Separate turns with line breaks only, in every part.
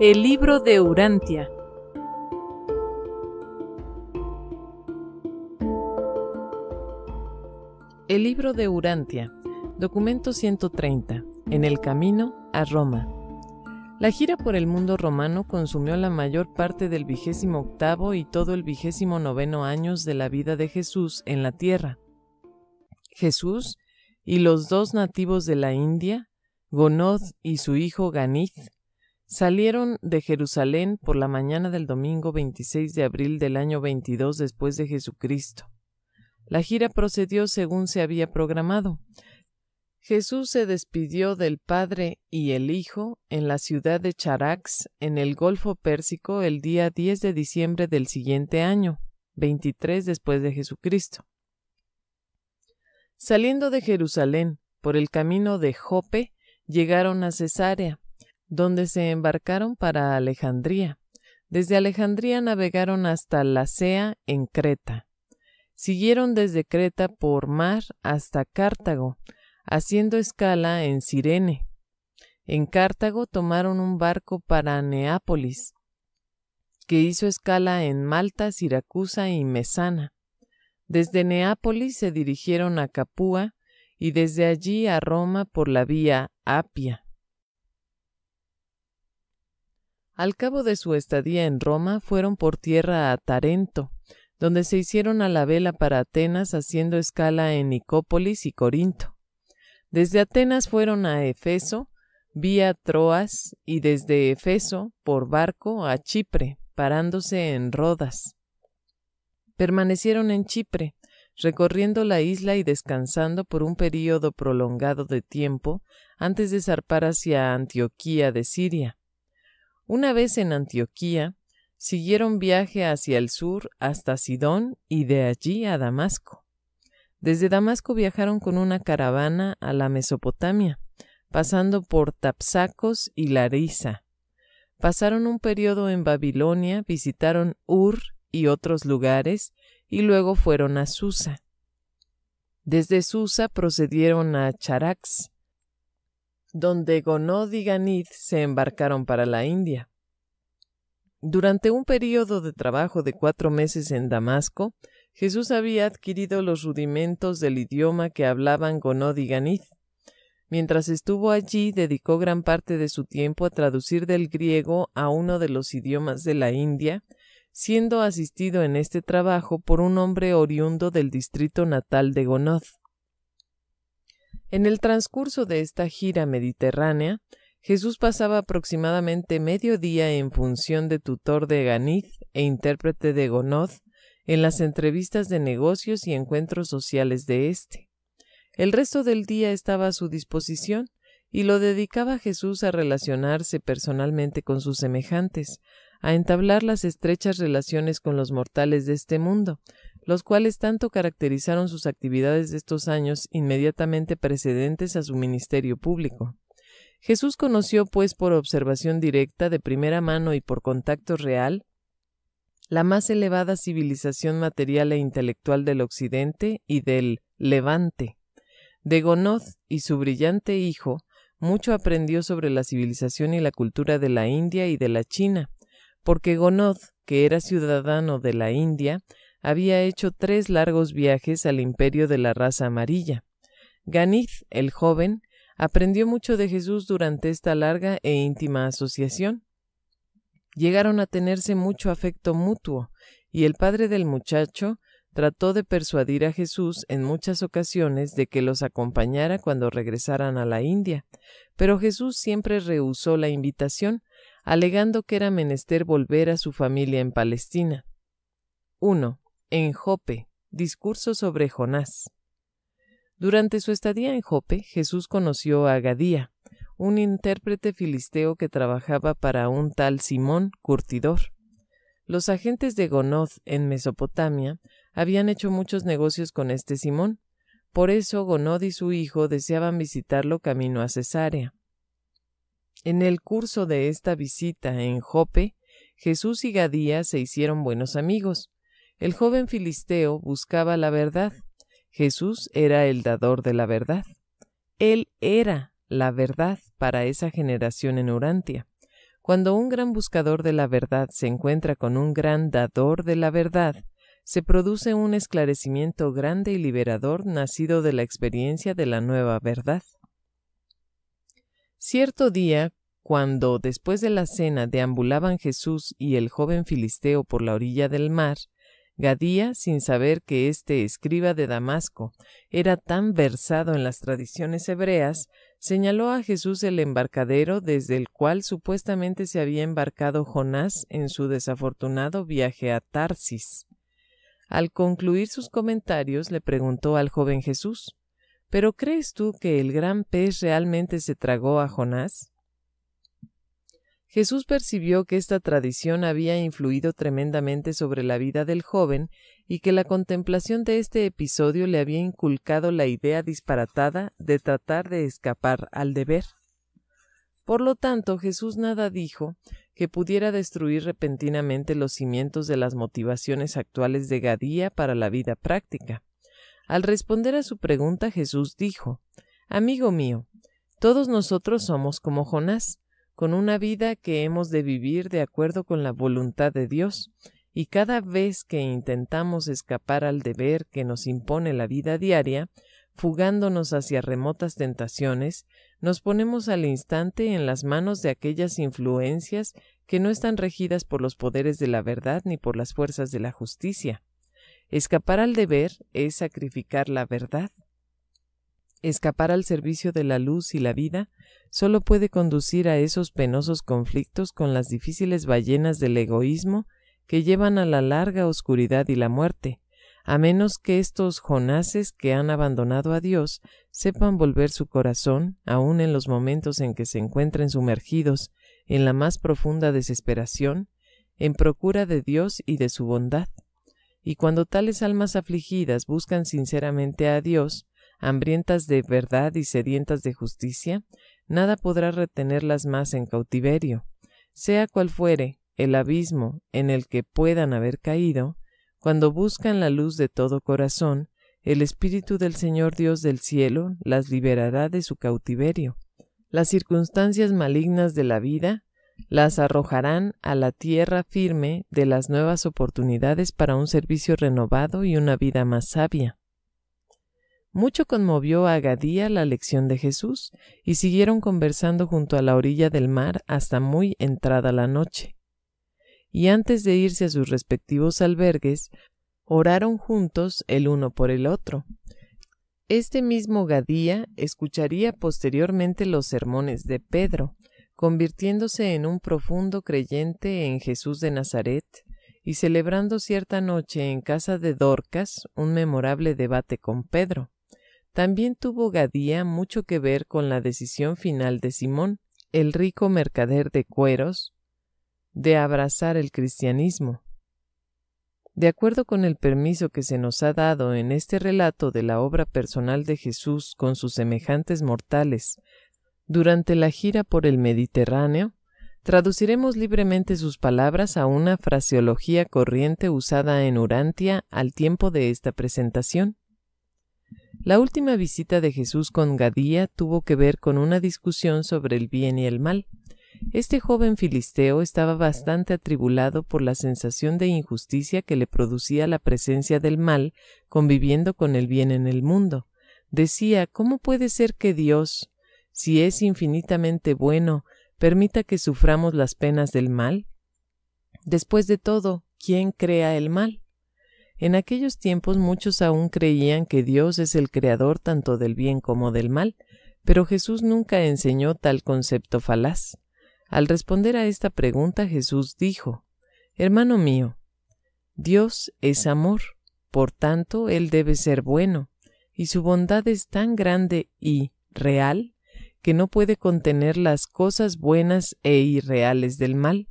El libro de Urantia. El libro de Urantia, documento 130, en el camino a Roma. La gira por el mundo romano consumió la mayor parte del vigésimo octavo y todo el vigésimo noveno años de la vida de Jesús en la tierra. Jesús y los dos nativos de la India, Gonod y su hijo Ganith, Salieron de Jerusalén por la mañana del domingo 26 de abril del año 22 después de Jesucristo. La gira procedió según se había programado. Jesús se despidió del Padre y el Hijo en la ciudad de Charax, en el Golfo Pérsico, el día 10 de diciembre del siguiente año, 23 después de Jesucristo. Saliendo de Jerusalén por el camino de Jope, llegaron a Cesarea donde se embarcaron para Alejandría. Desde Alejandría navegaron hasta Lacea en Creta. Siguieron desde Creta por mar hasta Cartago, haciendo escala en Sirene. En Cartago tomaron un barco para Neápolis, que hizo escala en Malta, Siracusa y Mesana. Desde Neápolis se dirigieron a Capua y desde allí a Roma por la vía Apia. Al cabo de su estadía en Roma fueron por tierra a Tarento, donde se hicieron a la vela para Atenas haciendo escala en Nicópolis y Corinto. Desde Atenas fueron a Efeso, vía Troas, y desde Efeso, por barco, a Chipre, parándose en Rodas. Permanecieron en Chipre, recorriendo la isla y descansando por un período prolongado de tiempo antes de zarpar hacia Antioquía de Siria. Una vez en Antioquía, siguieron viaje hacia el sur hasta Sidón y de allí a Damasco. Desde Damasco viajaron con una caravana a la Mesopotamia, pasando por Tapsacos y Larisa. Pasaron un periodo en Babilonia, visitaron Ur y otros lugares, y luego fueron a Susa. Desde Susa procedieron a Charax, donde Gonod y Ganid se embarcaron para la India. Durante un periodo de trabajo de cuatro meses en Damasco, Jesús había adquirido los rudimentos del idioma que hablaban Gonod y Ganith. Mientras estuvo allí, dedicó gran parte de su tiempo a traducir del griego a uno de los idiomas de la India, siendo asistido en este trabajo por un hombre oriundo del distrito natal de Gonod. En el transcurso de esta gira mediterránea, Jesús pasaba aproximadamente medio día en función de tutor de Ganith e intérprete de Gonoz en las entrevistas de negocios y encuentros sociales de este. El resto del día estaba a su disposición y lo dedicaba Jesús a relacionarse personalmente con sus semejantes, a entablar las estrechas relaciones con los mortales de este mundo, los cuales tanto caracterizaron sus actividades de estos años inmediatamente precedentes a su ministerio público. Jesús conoció, pues, por observación directa, de primera mano y por contacto real, la más elevada civilización material e intelectual del Occidente y del Levante. De Gonoz y su brillante hijo, mucho aprendió sobre la civilización y la cultura de la India y de la China, porque Gonoz, que era ciudadano de la India, había hecho tres largos viajes al imperio de la raza amarilla. Ganith, el joven, aprendió mucho de Jesús durante esta larga e íntima asociación. Llegaron a tenerse mucho afecto mutuo, y el padre del muchacho trató de persuadir a Jesús en muchas ocasiones de que los acompañara cuando regresaran a la India, pero Jesús siempre rehusó la invitación, alegando que era menester volver a su familia en Palestina. 1. En Jope, discurso sobre Jonás. Durante su estadía en Jope, Jesús conoció a Gadía, un intérprete filisteo que trabajaba para un tal Simón Curtidor. Los agentes de Gonod en Mesopotamia habían hecho muchos negocios con este Simón, por eso Gonod y su hijo deseaban visitarlo camino a Cesarea. En el curso de esta visita en Jope, Jesús y Gadía se hicieron buenos amigos. El joven filisteo buscaba la verdad. Jesús era el dador de la verdad. Él era la verdad para esa generación en Urantia. Cuando un gran buscador de la verdad se encuentra con un gran dador de la verdad, se produce un esclarecimiento grande y liberador nacido de la experiencia de la nueva verdad. Cierto día, cuando después de la cena deambulaban Jesús y el joven filisteo por la orilla del mar, Gadía, sin saber que este escriba de Damasco era tan versado en las tradiciones hebreas, señaló a Jesús el embarcadero desde el cual supuestamente se había embarcado Jonás en su desafortunado viaje a Tarsis. Al concluir sus comentarios le preguntó al joven Jesús ¿Pero crees tú que el gran pez realmente se tragó a Jonás? Jesús percibió que esta tradición había influido tremendamente sobre la vida del joven y que la contemplación de este episodio le había inculcado la idea disparatada de tratar de escapar al deber. Por lo tanto, Jesús nada dijo que pudiera destruir repentinamente los cimientos de las motivaciones actuales de Gadía para la vida práctica. Al responder a su pregunta, Jesús dijo Amigo mío, todos nosotros somos como Jonás, con una vida que hemos de vivir de acuerdo con la voluntad de Dios, y cada vez que intentamos escapar al deber que nos impone la vida diaria, fugándonos hacia remotas tentaciones, nos ponemos al instante en las manos de aquellas influencias que no están regidas por los poderes de la verdad ni por las fuerzas de la justicia. Escapar al deber es sacrificar la verdad. Escapar al servicio de la luz y la vida solo puede conducir a esos penosos conflictos con las difíciles ballenas del egoísmo que llevan a la larga oscuridad y la muerte, a menos que estos jonaces que han abandonado a Dios sepan volver su corazón, aun en los momentos en que se encuentren sumergidos en la más profunda desesperación, en procura de Dios y de su bondad. Y cuando tales almas afligidas buscan sinceramente a Dios, hambrientas de verdad y sedientas de justicia, nada podrá retenerlas más en cautiverio. Sea cual fuere el abismo en el que puedan haber caído, cuando buscan la luz de todo corazón, el Espíritu del Señor Dios del cielo las liberará de su cautiverio. Las circunstancias malignas de la vida las arrojarán a la tierra firme de las nuevas oportunidades para un servicio renovado y una vida más sabia. Mucho conmovió a Gadía la lección de Jesús, y siguieron conversando junto a la orilla del mar hasta muy entrada la noche. Y antes de irse a sus respectivos albergues, oraron juntos el uno por el otro. Este mismo Gadía escucharía posteriormente los sermones de Pedro, convirtiéndose en un profundo creyente en Jesús de Nazaret, y celebrando cierta noche en casa de Dorcas un memorable debate con Pedro. También tuvo Gadía mucho que ver con la decisión final de Simón, el rico mercader de cueros, de abrazar el cristianismo. De acuerdo con el permiso que se nos ha dado en este relato de la obra personal de Jesús con sus semejantes mortales, durante la gira por el Mediterráneo, traduciremos libremente sus palabras a una fraseología corriente usada en Urantia al tiempo de esta presentación. La última visita de Jesús con Gadía tuvo que ver con una discusión sobre el bien y el mal. Este joven filisteo estaba bastante atribulado por la sensación de injusticia que le producía la presencia del mal conviviendo con el bien en el mundo. Decía ¿Cómo puede ser que Dios, si es infinitamente bueno, permita que suframos las penas del mal? Después de todo, ¿quién crea el mal? En aquellos tiempos muchos aún creían que Dios es el creador tanto del bien como del mal, pero Jesús nunca enseñó tal concepto falaz. Al responder a esta pregunta Jesús dijo, Hermano mío, Dios es amor, por tanto Él debe ser bueno, y su bondad es tan grande y real que no puede contener las cosas buenas e irreales del mal.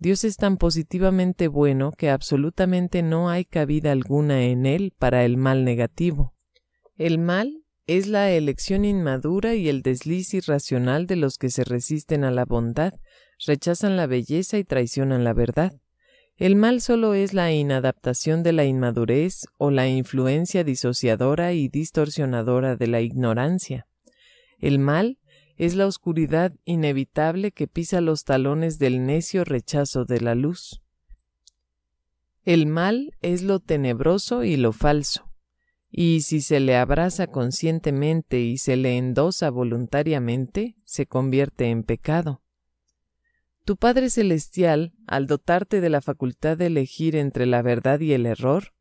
Dios es tan positivamente bueno que absolutamente no hay cabida alguna en él para el mal negativo. El mal es la elección inmadura y el desliz irracional de los que se resisten a la bondad, rechazan la belleza y traicionan la verdad. El mal solo es la inadaptación de la inmadurez o la influencia disociadora y distorsionadora de la ignorancia. El mal es la oscuridad inevitable que pisa los talones del necio rechazo de la luz. El mal es lo tenebroso y lo falso, y si se le abraza conscientemente y se le endosa voluntariamente, se convierte en pecado. Tu Padre Celestial, al dotarte de la facultad de elegir entre la verdad y el error,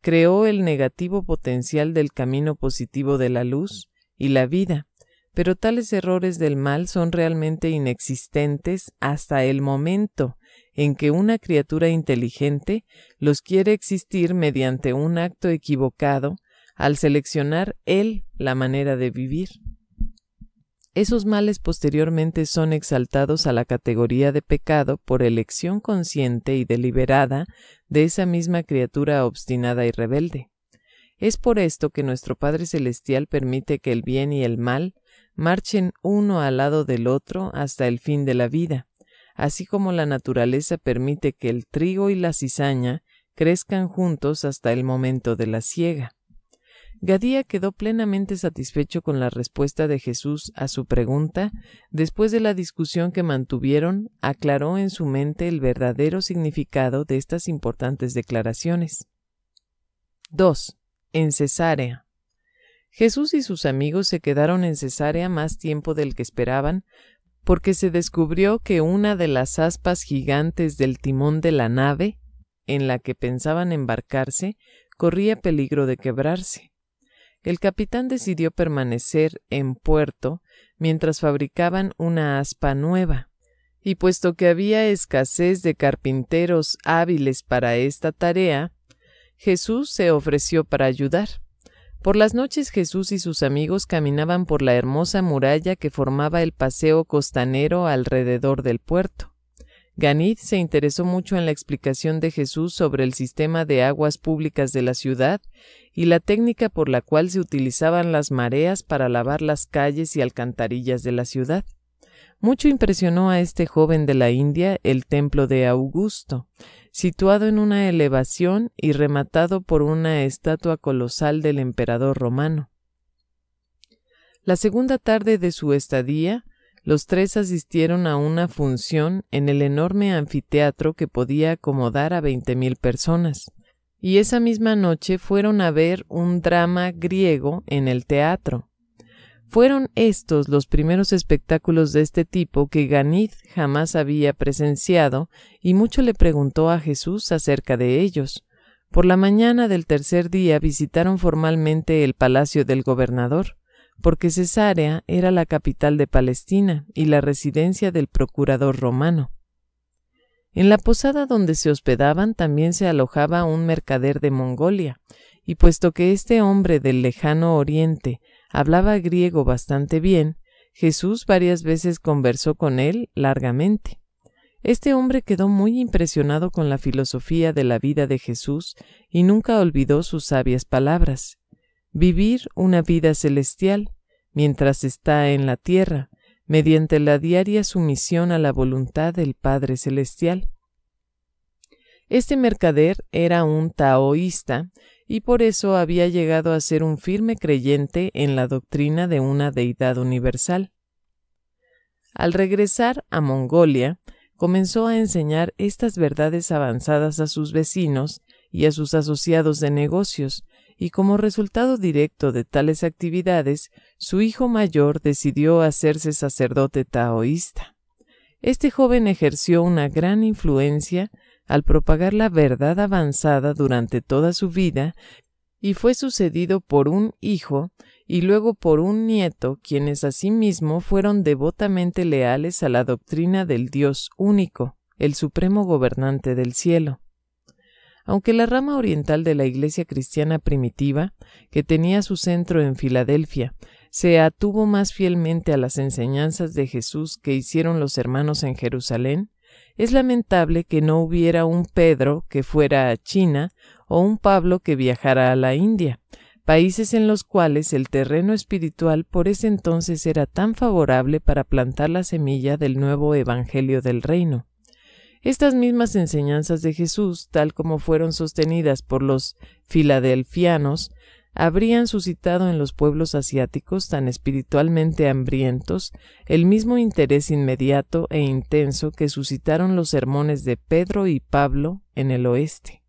creó el negativo potencial del camino positivo de la luz y la vida, pero tales errores del mal son realmente inexistentes hasta el momento en que una criatura inteligente los quiere existir mediante un acto equivocado al seleccionar él la manera de vivir. Esos males posteriormente son exaltados a la categoría de pecado por elección consciente y deliberada de esa misma criatura obstinada y rebelde. Es por esto que nuestro Padre Celestial permite que el bien y el mal marchen uno al lado del otro hasta el fin de la vida, así como la naturaleza permite que el trigo y la cizaña crezcan juntos hasta el momento de la siega. Gadía quedó plenamente satisfecho con la respuesta de Jesús a su pregunta. Después de la discusión que mantuvieron, aclaró en su mente el verdadero significado de estas importantes declaraciones. 2. En cesárea. Jesús y sus amigos se quedaron en Cesarea más tiempo del que esperaban, porque se descubrió que una de las aspas gigantes del timón de la nave, en la que pensaban embarcarse, corría peligro de quebrarse. El capitán decidió permanecer en puerto mientras fabricaban una aspa nueva, y puesto que había escasez de carpinteros hábiles para esta tarea, Jesús se ofreció para ayudar. Por las noches Jesús y sus amigos caminaban por la hermosa muralla que formaba el paseo costanero alrededor del puerto. Ganit se interesó mucho en la explicación de Jesús sobre el sistema de aguas públicas de la ciudad y la técnica por la cual se utilizaban las mareas para lavar las calles y alcantarillas de la ciudad. Mucho impresionó a este joven de la India el templo de Augusto, situado en una elevación y rematado por una estatua colosal del emperador romano. La segunda tarde de su estadía, los tres asistieron a una función en el enorme anfiteatro que podía acomodar a veinte mil personas, y esa misma noche fueron a ver un drama griego en el teatro, fueron estos los primeros espectáculos de este tipo que Ganid jamás había presenciado y mucho le preguntó a Jesús acerca de ellos. Por la mañana del tercer día visitaron formalmente el palacio del gobernador, porque Cesarea era la capital de Palestina y la residencia del procurador romano. En la posada donde se hospedaban también se alojaba un mercader de Mongolia, y puesto que este hombre del lejano oriente hablaba griego bastante bien, Jesús varias veces conversó con él largamente. Este hombre quedó muy impresionado con la filosofía de la vida de Jesús y nunca olvidó sus sabias palabras. Vivir una vida celestial, mientras está en la tierra, mediante la diaria sumisión a la voluntad del Padre Celestial. Este mercader era un taoísta y por eso había llegado a ser un firme creyente en la doctrina de una deidad universal. Al regresar a Mongolia, comenzó a enseñar estas verdades avanzadas a sus vecinos y a sus asociados de negocios, y como resultado directo de tales actividades, su hijo mayor decidió hacerse sacerdote taoísta. Este joven ejerció una gran influencia al propagar la verdad avanzada durante toda su vida y fue sucedido por un hijo y luego por un nieto, quienes asimismo fueron devotamente leales a la doctrina del Dios único, el supremo gobernante del cielo. Aunque la rama oriental de la Iglesia cristiana primitiva, que tenía su centro en Filadelfia, se atuvo más fielmente a las enseñanzas de Jesús que hicieron los hermanos en Jerusalén, es lamentable que no hubiera un Pedro que fuera a China o un Pablo que viajara a la India, países en los cuales el terreno espiritual por ese entonces era tan favorable para plantar la semilla del nuevo Evangelio del Reino. Estas mismas enseñanzas de Jesús, tal como fueron sostenidas por los filadelfianos, habrían suscitado en los pueblos asiáticos tan espiritualmente hambrientos el mismo interés inmediato e intenso que suscitaron los sermones de Pedro y Pablo en el oeste.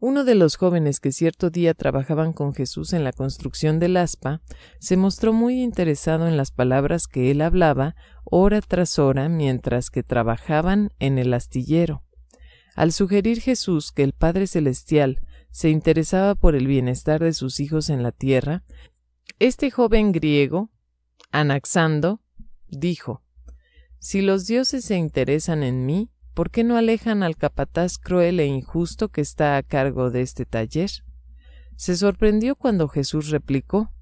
Uno de los jóvenes que cierto día trabajaban con Jesús en la construcción del aspa se mostró muy interesado en las palabras que él hablaba hora tras hora mientras que trabajaban en el astillero. Al sugerir Jesús que el Padre Celestial se interesaba por el bienestar de sus hijos en la tierra, este joven griego, Anaxando, dijo Si los dioses se interesan en mí, ¿por qué no alejan al capataz cruel e injusto que está a cargo de este taller? Se sorprendió cuando Jesús replicó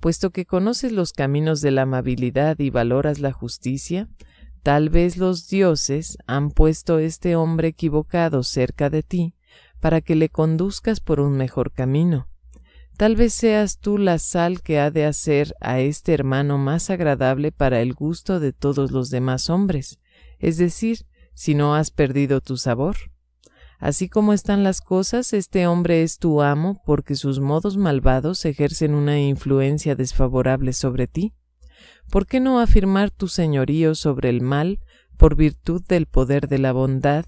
Puesto que conoces los caminos de la amabilidad y valoras la justicia, tal vez los dioses han puesto este hombre equivocado cerca de ti para que le conduzcas por un mejor camino. Tal vez seas tú la sal que ha de hacer a este hermano más agradable para el gusto de todos los demás hombres, es decir, si no has perdido tu sabor. Así como están las cosas, este hombre es tu amo porque sus modos malvados ejercen una influencia desfavorable sobre ti. ¿Por qué no afirmar tu señorío sobre el mal por virtud del poder de la bondad,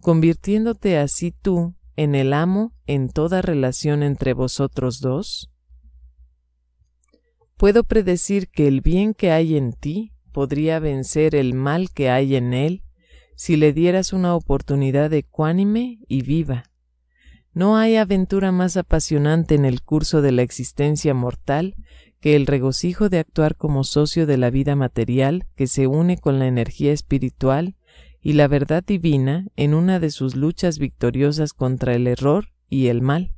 convirtiéndote así tú en el amo en toda relación entre vosotros dos? ¿Puedo predecir que el bien que hay en ti podría vencer el mal que hay en él si le dieras una oportunidad ecuánime y viva? No hay aventura más apasionante en el curso de la existencia mortal que el regocijo de actuar como socio de la vida material que se une con la energía espiritual y la verdad divina en una de sus luchas victoriosas contra el error y el mal.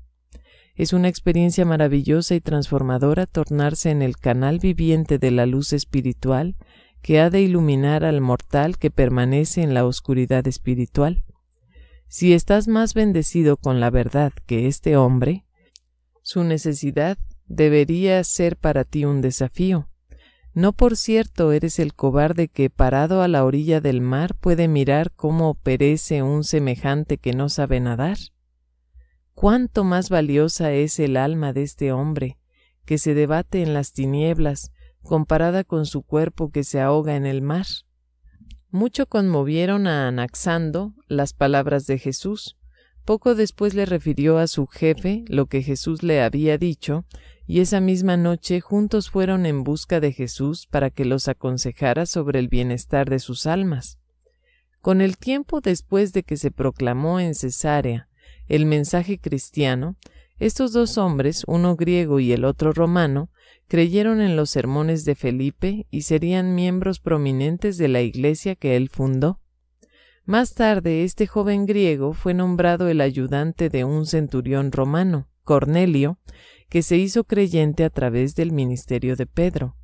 Es una experiencia maravillosa y transformadora tornarse en el canal viviente de la luz espiritual que ha de iluminar al mortal que permanece en la oscuridad espiritual. Si estás más bendecido con la verdad que este hombre, su necesidad debería ser para ti un desafío, no por cierto eres el cobarde que parado a la orilla del mar puede mirar cómo perece un semejante que no sabe nadar. Cuánto más valiosa es el alma de este hombre, que se debate en las tinieblas, comparada con su cuerpo que se ahoga en el mar. Mucho conmovieron a Anaxando las palabras de Jesús. Poco después le refirió a su jefe lo que Jesús le había dicho y esa misma noche juntos fueron en busca de Jesús para que los aconsejara sobre el bienestar de sus almas. Con el tiempo después de que se proclamó en Cesarea el mensaje cristiano, estos dos hombres, uno griego y el otro romano, creyeron en los sermones de Felipe y serían miembros prominentes de la iglesia que él fundó. Más tarde, este joven griego fue nombrado el ayudante de un centurión romano, Cornelio, que se hizo creyente a través del ministerio de Pedro.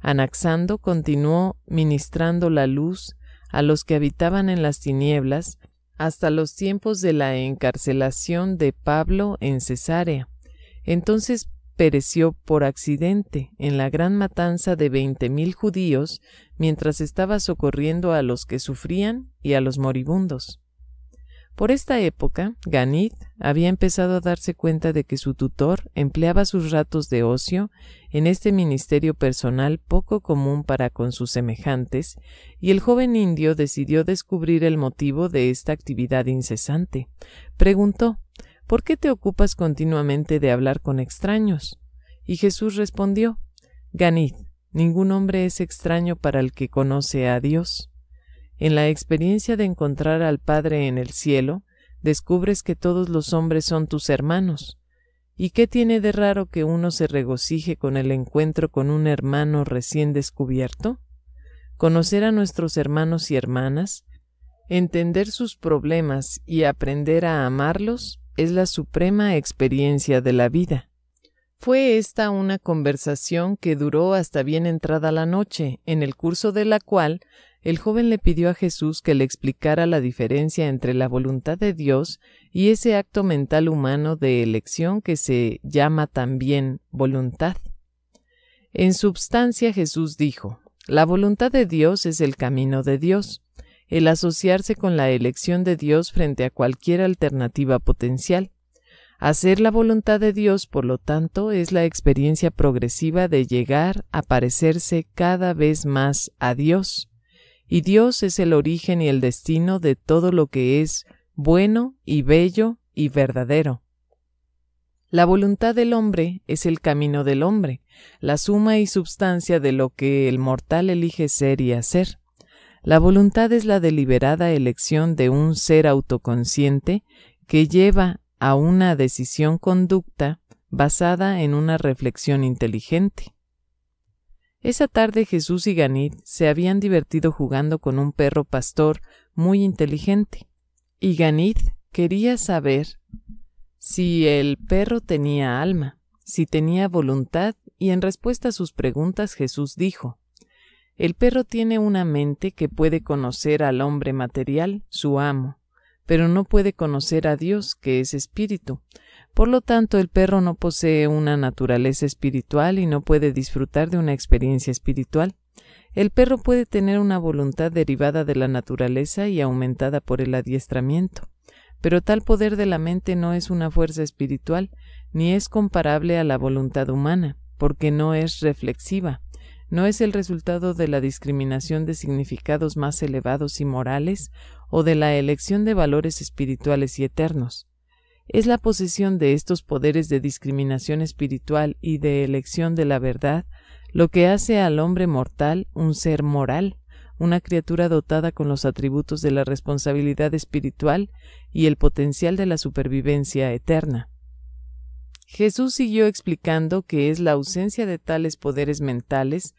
Anaxando continuó ministrando la luz a los que habitaban en las tinieblas hasta los tiempos de la encarcelación de Pablo en Cesarea. Entonces pereció por accidente en la gran matanza de veinte mil judíos mientras estaba socorriendo a los que sufrían y a los moribundos. Por esta época, Ganit había empezado a darse cuenta de que su tutor empleaba sus ratos de ocio en este ministerio personal poco común para con sus semejantes, y el joven indio decidió descubrir el motivo de esta actividad incesante. Preguntó ¿Por qué te ocupas continuamente de hablar con extraños? Y Jesús respondió Ganit, ningún hombre es extraño para el que conoce a Dios. En la experiencia de encontrar al Padre en el cielo, descubres que todos los hombres son tus hermanos. ¿Y qué tiene de raro que uno se regocije con el encuentro con un hermano recién descubierto? Conocer a nuestros hermanos y hermanas, entender sus problemas y aprender a amarlos es la suprema experiencia de la vida. Fue esta una conversación que duró hasta bien entrada la noche, en el curso de la cual el joven le pidió a Jesús que le explicara la diferencia entre la voluntad de Dios y ese acto mental humano de elección que se llama también voluntad. En substancia Jesús dijo, La voluntad de Dios es el camino de Dios, el asociarse con la elección de Dios frente a cualquier alternativa potencial. Hacer la voluntad de Dios, por lo tanto, es la experiencia progresiva de llegar a parecerse cada vez más a Dios y Dios es el origen y el destino de todo lo que es bueno y bello y verdadero. La voluntad del hombre es el camino del hombre, la suma y substancia de lo que el mortal elige ser y hacer. La voluntad es la deliberada elección de un ser autoconsciente que lleva a una decisión conducta basada en una reflexión inteligente. Esa tarde Jesús y Ganit se habían divertido jugando con un perro pastor muy inteligente, y Ganit quería saber si el perro tenía alma, si tenía voluntad, y en respuesta a sus preguntas Jesús dijo El perro tiene una mente que puede conocer al hombre material, su amo, pero no puede conocer a Dios, que es espíritu, por lo tanto, el perro no posee una naturaleza espiritual y no puede disfrutar de una experiencia espiritual. El perro puede tener una voluntad derivada de la naturaleza y aumentada por el adiestramiento, pero tal poder de la mente no es una fuerza espiritual, ni es comparable a la voluntad humana, porque no es reflexiva, no es el resultado de la discriminación de significados más elevados y morales o de la elección de valores espirituales y eternos es la posesión de estos poderes de discriminación espiritual y de elección de la verdad lo que hace al hombre mortal un ser moral, una criatura dotada con los atributos de la responsabilidad espiritual y el potencial de la supervivencia eterna. Jesús siguió explicando que es la ausencia de tales poderes mentales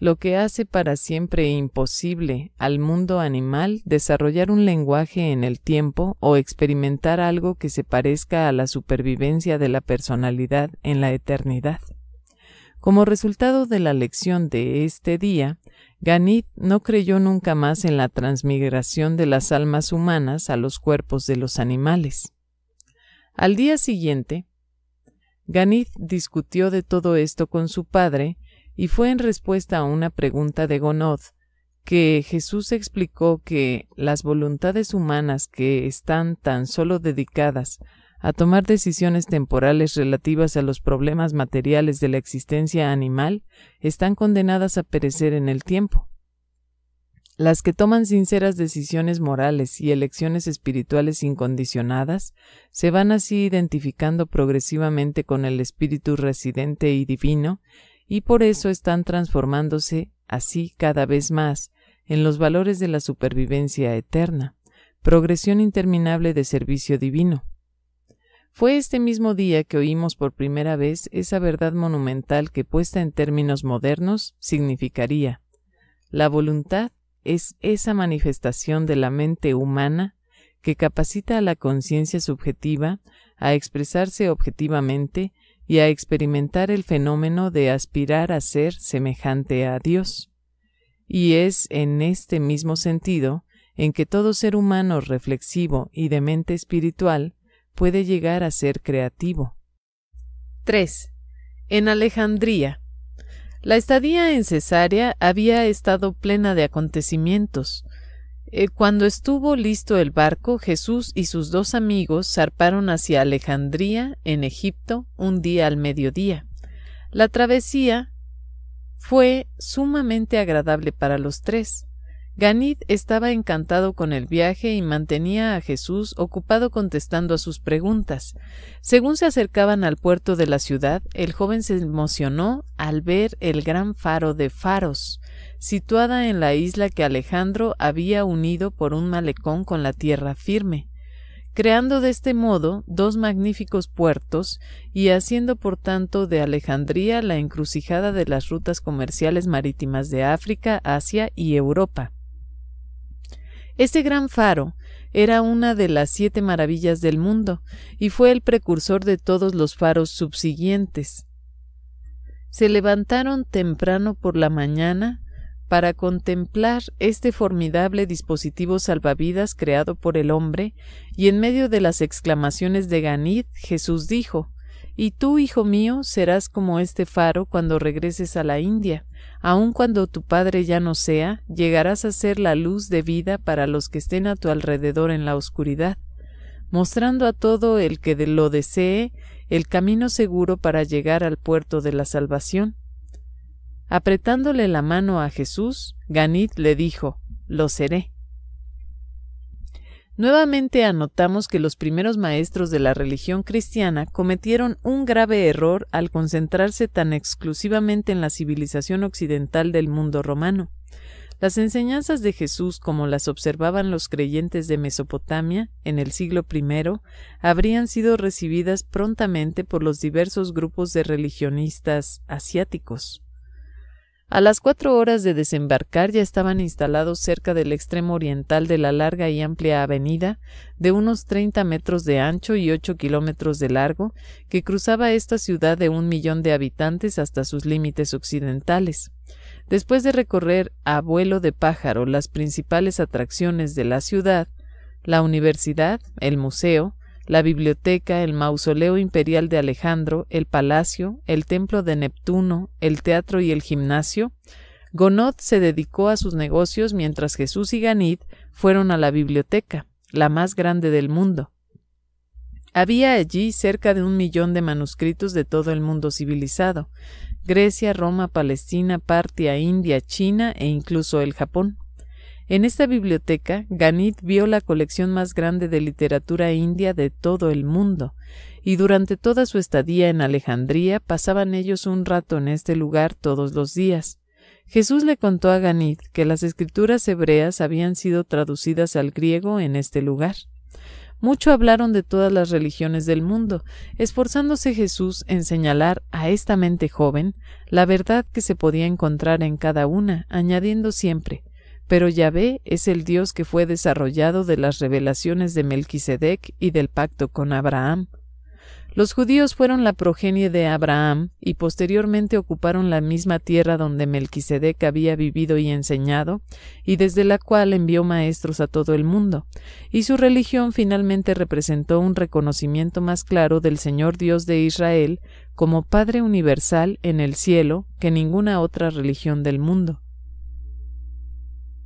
lo que hace para siempre imposible al mundo animal desarrollar un lenguaje en el tiempo o experimentar algo que se parezca a la supervivencia de la personalidad en la eternidad. Como resultado de la lección de este día, Ganit no creyó nunca más en la transmigración de las almas humanas a los cuerpos de los animales. Al día siguiente, Ganit discutió de todo esto con su padre, y fue en respuesta a una pregunta de Gonod que Jesús explicó que las voluntades humanas que están tan solo dedicadas a tomar decisiones temporales relativas a los problemas materiales de la existencia animal están condenadas a perecer en el tiempo. Las que toman sinceras decisiones morales y elecciones espirituales incondicionadas se van así identificando progresivamente con el espíritu residente y divino y por eso están transformándose así cada vez más en los valores de la supervivencia eterna, progresión interminable de servicio divino. Fue este mismo día que oímos por primera vez esa verdad monumental que puesta en términos modernos significaría la voluntad es esa manifestación de la mente humana que capacita a la conciencia subjetiva a expresarse objetivamente y a experimentar el fenómeno de aspirar a ser semejante a Dios. Y es en este mismo sentido en que todo ser humano reflexivo y de mente espiritual puede llegar a ser creativo. 3. En Alejandría. La estadía en Cesarea había estado plena de acontecimientos, eh, cuando estuvo listo el barco, Jesús y sus dos amigos zarparon hacia Alejandría, en Egipto, un día al mediodía. La travesía fue sumamente agradable para los tres. Ganit estaba encantado con el viaje y mantenía a Jesús ocupado contestando a sus preguntas. Según se acercaban al puerto de la ciudad, el joven se emocionó al ver el gran faro de faros, situada en la isla que Alejandro había unido por un malecón con la tierra firme, creando de este modo dos magníficos puertos y haciendo por tanto de Alejandría la encrucijada de las rutas comerciales marítimas de África, Asia y Europa. Este gran faro era una de las siete maravillas del mundo y fue el precursor de todos los faros subsiguientes. Se levantaron temprano por la mañana para contemplar este formidable dispositivo salvavidas creado por el hombre, y en medio de las exclamaciones de Ganit, Jesús dijo Y tú, hijo mío, serás como este faro cuando regreses a la India. Aun cuando tu padre ya no sea, llegarás a ser la luz de vida para los que estén a tu alrededor en la oscuridad, mostrando a todo el que lo desee el camino seguro para llegar al puerto de la salvación. Apretándole la mano a Jesús, Ganit le dijo, Lo seré. Nuevamente anotamos que los primeros maestros de la religión cristiana cometieron un grave error al concentrarse tan exclusivamente en la civilización occidental del mundo romano. Las enseñanzas de Jesús como las observaban los creyentes de Mesopotamia en el siglo I habrían sido recibidas prontamente por los diversos grupos de religionistas asiáticos. A las cuatro horas de desembarcar ya estaban instalados cerca del extremo oriental de la larga y amplia avenida, de unos 30 metros de ancho y 8 kilómetros de largo, que cruzaba esta ciudad de un millón de habitantes hasta sus límites occidentales. Después de recorrer a vuelo de pájaro las principales atracciones de la ciudad, la universidad, el museo, la biblioteca, el mausoleo imperial de Alejandro, el palacio, el templo de Neptuno, el teatro y el gimnasio, Gonod se dedicó a sus negocios mientras Jesús y Ganit fueron a la biblioteca, la más grande del mundo. Había allí cerca de un millón de manuscritos de todo el mundo civilizado Grecia, Roma, Palestina, Partia, India, China e incluso el Japón. En esta biblioteca, Ganit vio la colección más grande de literatura india de todo el mundo, y durante toda su estadía en Alejandría pasaban ellos un rato en este lugar todos los días. Jesús le contó a Ganit que las escrituras hebreas habían sido traducidas al griego en este lugar. Mucho hablaron de todas las religiones del mundo, esforzándose Jesús en señalar a esta mente joven la verdad que se podía encontrar en cada una, añadiendo siempre pero Yahvé es el Dios que fue desarrollado de las revelaciones de Melquisedec y del pacto con Abraham. Los judíos fueron la progenie de Abraham y posteriormente ocuparon la misma tierra donde Melquisedec había vivido y enseñado, y desde la cual envió maestros a todo el mundo, y su religión finalmente representó un reconocimiento más claro del Señor Dios de Israel como Padre universal en el cielo que ninguna otra religión del mundo.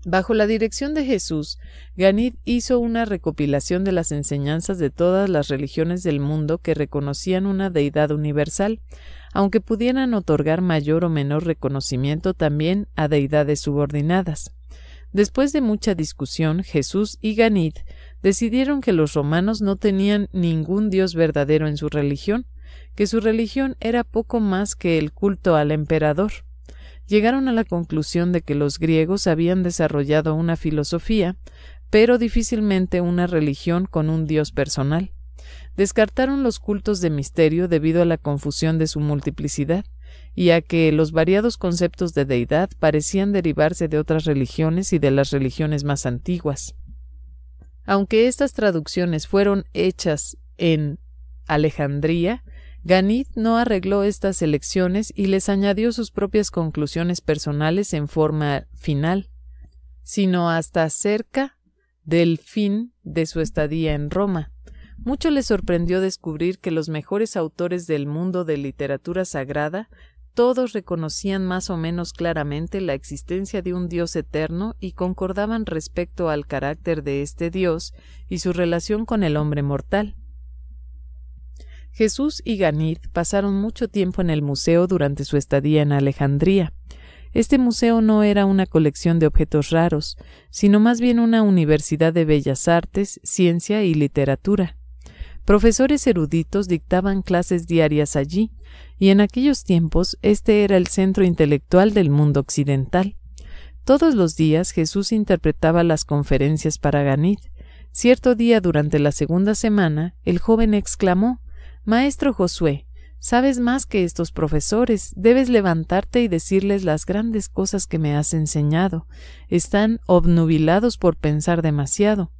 Bajo la dirección de Jesús, Ganit hizo una recopilación de las enseñanzas de todas las religiones del mundo que reconocían una deidad universal, aunque pudieran otorgar mayor o menor reconocimiento también a deidades subordinadas. Después de mucha discusión, Jesús y Ganit decidieron que los romanos no tenían ningún dios verdadero en su religión, que su religión era poco más que el culto al emperador llegaron a la conclusión de que los griegos habían desarrollado una filosofía, pero difícilmente una religión con un dios personal. Descartaron los cultos de misterio debido a la confusión de su multiplicidad y a que los variados conceptos de deidad parecían derivarse de otras religiones y de las religiones más antiguas. Aunque estas traducciones fueron hechas en Alejandría, Ganit no arregló estas elecciones y les añadió sus propias conclusiones personales en forma final, sino hasta cerca del fin de su estadía en Roma. Mucho les sorprendió descubrir que los mejores autores del mundo de literatura sagrada todos reconocían más o menos claramente la existencia de un Dios eterno y concordaban respecto al carácter de este Dios y su relación con el hombre mortal. Jesús y Ganit pasaron mucho tiempo en el museo durante su estadía en Alejandría. Este museo no era una colección de objetos raros, sino más bien una universidad de bellas artes, ciencia y literatura. Profesores eruditos dictaban clases diarias allí, y en aquellos tiempos este era el centro intelectual del mundo occidental. Todos los días Jesús interpretaba las conferencias para Ganit. Cierto día durante la segunda semana, el joven exclamó Maestro Josué, sabes más que estos profesores, debes levantarte y decirles las grandes cosas que me has enseñado. Están obnubilados por pensar demasiado.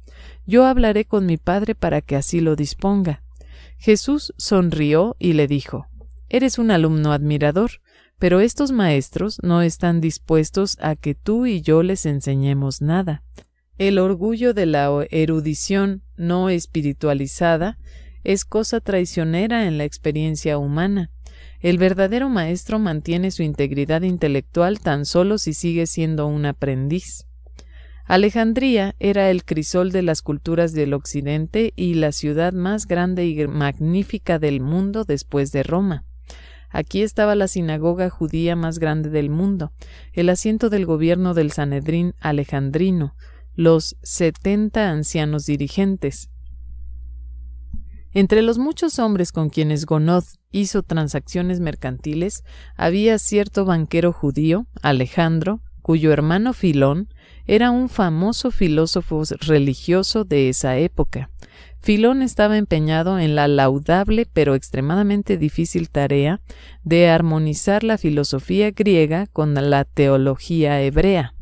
Yo hablaré con mi padre para que así lo disponga. Jesús sonrió y le dijo Eres un alumno admirador, pero estos maestros no están dispuestos a que tú y yo les enseñemos nada. El orgullo de la erudición no espiritualizada es cosa traicionera en la experiencia humana. El verdadero maestro mantiene su integridad intelectual tan solo si sigue siendo un aprendiz. Alejandría era el crisol de las culturas del Occidente y la ciudad más grande y magnífica del mundo después de Roma. Aquí estaba la sinagoga judía más grande del mundo, el asiento del gobierno del Sanedrín alejandrino, los setenta ancianos dirigentes, entre los muchos hombres con quienes Gonoth hizo transacciones mercantiles, había cierto banquero judío, Alejandro, cuyo hermano Filón era un famoso filósofo religioso de esa época. Filón estaba empeñado en la laudable pero extremadamente difícil tarea de armonizar la filosofía griega con la teología hebrea.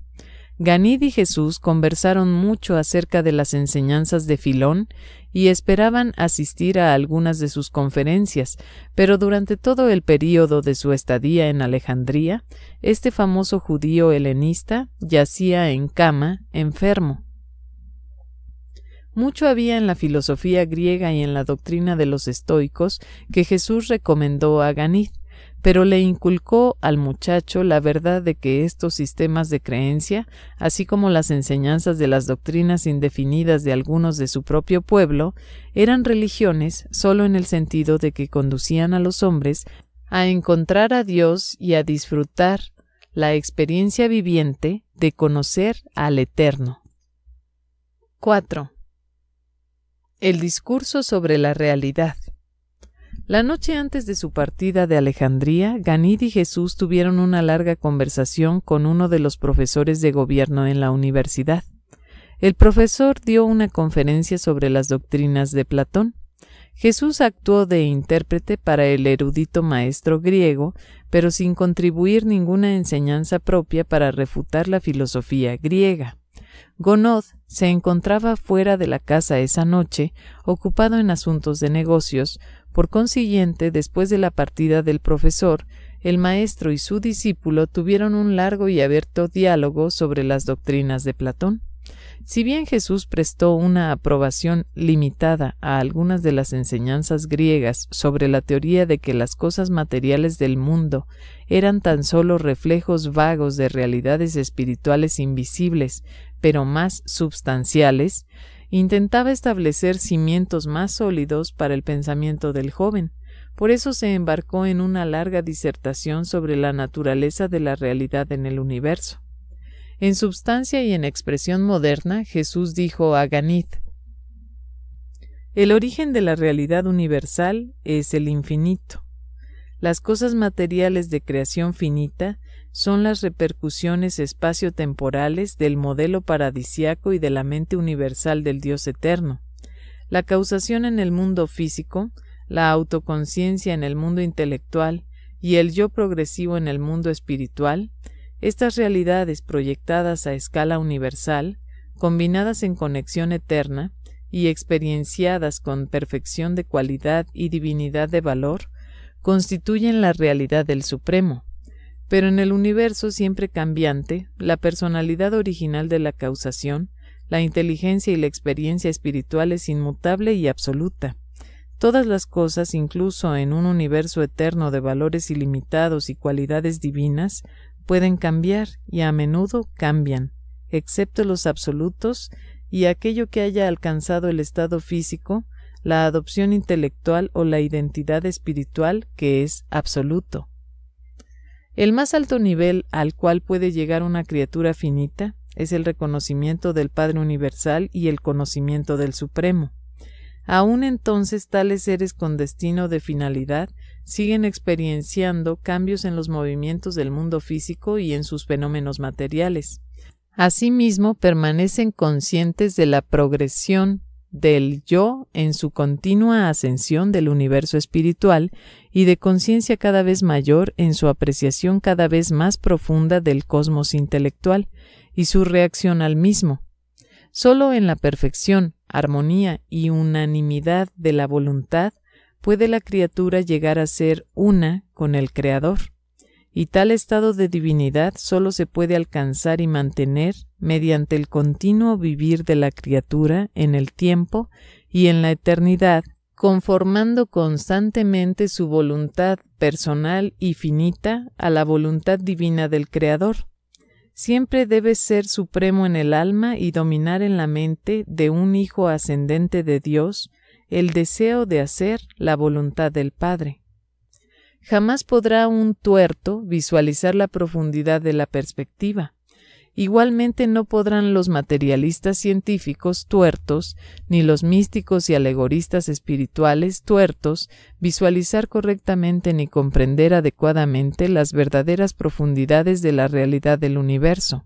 Ganid y Jesús conversaron mucho acerca de las enseñanzas de Filón y esperaban asistir a algunas de sus conferencias, pero durante todo el período de su estadía en Alejandría, este famoso judío helenista yacía en cama, enfermo. Mucho había en la filosofía griega y en la doctrina de los estoicos que Jesús recomendó a Ganit pero le inculcó al muchacho la verdad de que estos sistemas de creencia, así como las enseñanzas de las doctrinas indefinidas de algunos de su propio pueblo, eran religiones solo en el sentido de que conducían a los hombres a encontrar a Dios y a disfrutar la experiencia viviente de conocer al Eterno. 4. El discurso sobre la realidad. La noche antes de su partida de Alejandría, Ganid y Jesús tuvieron una larga conversación con uno de los profesores de gobierno en la universidad. El profesor dio una conferencia sobre las doctrinas de Platón. Jesús actuó de intérprete para el erudito maestro griego, pero sin contribuir ninguna enseñanza propia para refutar la filosofía griega. Gonod se encontraba fuera de la casa esa noche, ocupado en asuntos de negocios, por consiguiente, después de la partida del profesor, el maestro y su discípulo tuvieron un largo y abierto diálogo sobre las doctrinas de Platón. Si bien Jesús prestó una aprobación limitada a algunas de las enseñanzas griegas sobre la teoría de que las cosas materiales del mundo eran tan solo reflejos vagos de realidades espirituales invisibles, pero más substanciales, intentaba establecer cimientos más sólidos para el pensamiento del joven, por eso se embarcó en una larga disertación sobre la naturaleza de la realidad en el universo. En substancia y en expresión moderna, Jesús dijo a Ganit El origen de la realidad universal es el infinito. Las cosas materiales de creación finita son las repercusiones espacio-temporales del modelo paradisiaco y de la mente universal del Dios eterno. La causación en el mundo físico, la autoconciencia en el mundo intelectual y el yo progresivo en el mundo espiritual, estas realidades proyectadas a escala universal, combinadas en conexión eterna y experienciadas con perfección de cualidad y divinidad de valor, constituyen la realidad del Supremo, pero en el universo siempre cambiante, la personalidad original de la causación, la inteligencia y la experiencia espiritual es inmutable y absoluta. Todas las cosas, incluso en un universo eterno de valores ilimitados y cualidades divinas, pueden cambiar y a menudo cambian, excepto los absolutos y aquello que haya alcanzado el estado físico, la adopción intelectual o la identidad espiritual que es absoluto. El más alto nivel al cual puede llegar una criatura finita es el reconocimiento del Padre Universal y el conocimiento del Supremo. Aún entonces tales seres con destino de finalidad siguen experienciando cambios en los movimientos del mundo físico y en sus fenómenos materiales. Asimismo, permanecen conscientes de la progresión del yo en su continua ascensión del universo espiritual y de conciencia cada vez mayor en su apreciación cada vez más profunda del cosmos intelectual y su reacción al mismo. Solo en la perfección, armonía y unanimidad de la voluntad puede la criatura llegar a ser una con el Creador y tal estado de divinidad solo se puede alcanzar y mantener mediante el continuo vivir de la criatura en el tiempo y en la eternidad, conformando constantemente su voluntad personal y finita a la voluntad divina del Creador. Siempre debe ser supremo en el alma y dominar en la mente de un Hijo ascendente de Dios el deseo de hacer la voluntad del Padre. Jamás podrá un tuerto visualizar la profundidad de la perspectiva. Igualmente no podrán los materialistas científicos tuertos, ni los místicos y alegoristas espirituales tuertos, visualizar correctamente ni comprender adecuadamente las verdaderas profundidades de la realidad del universo.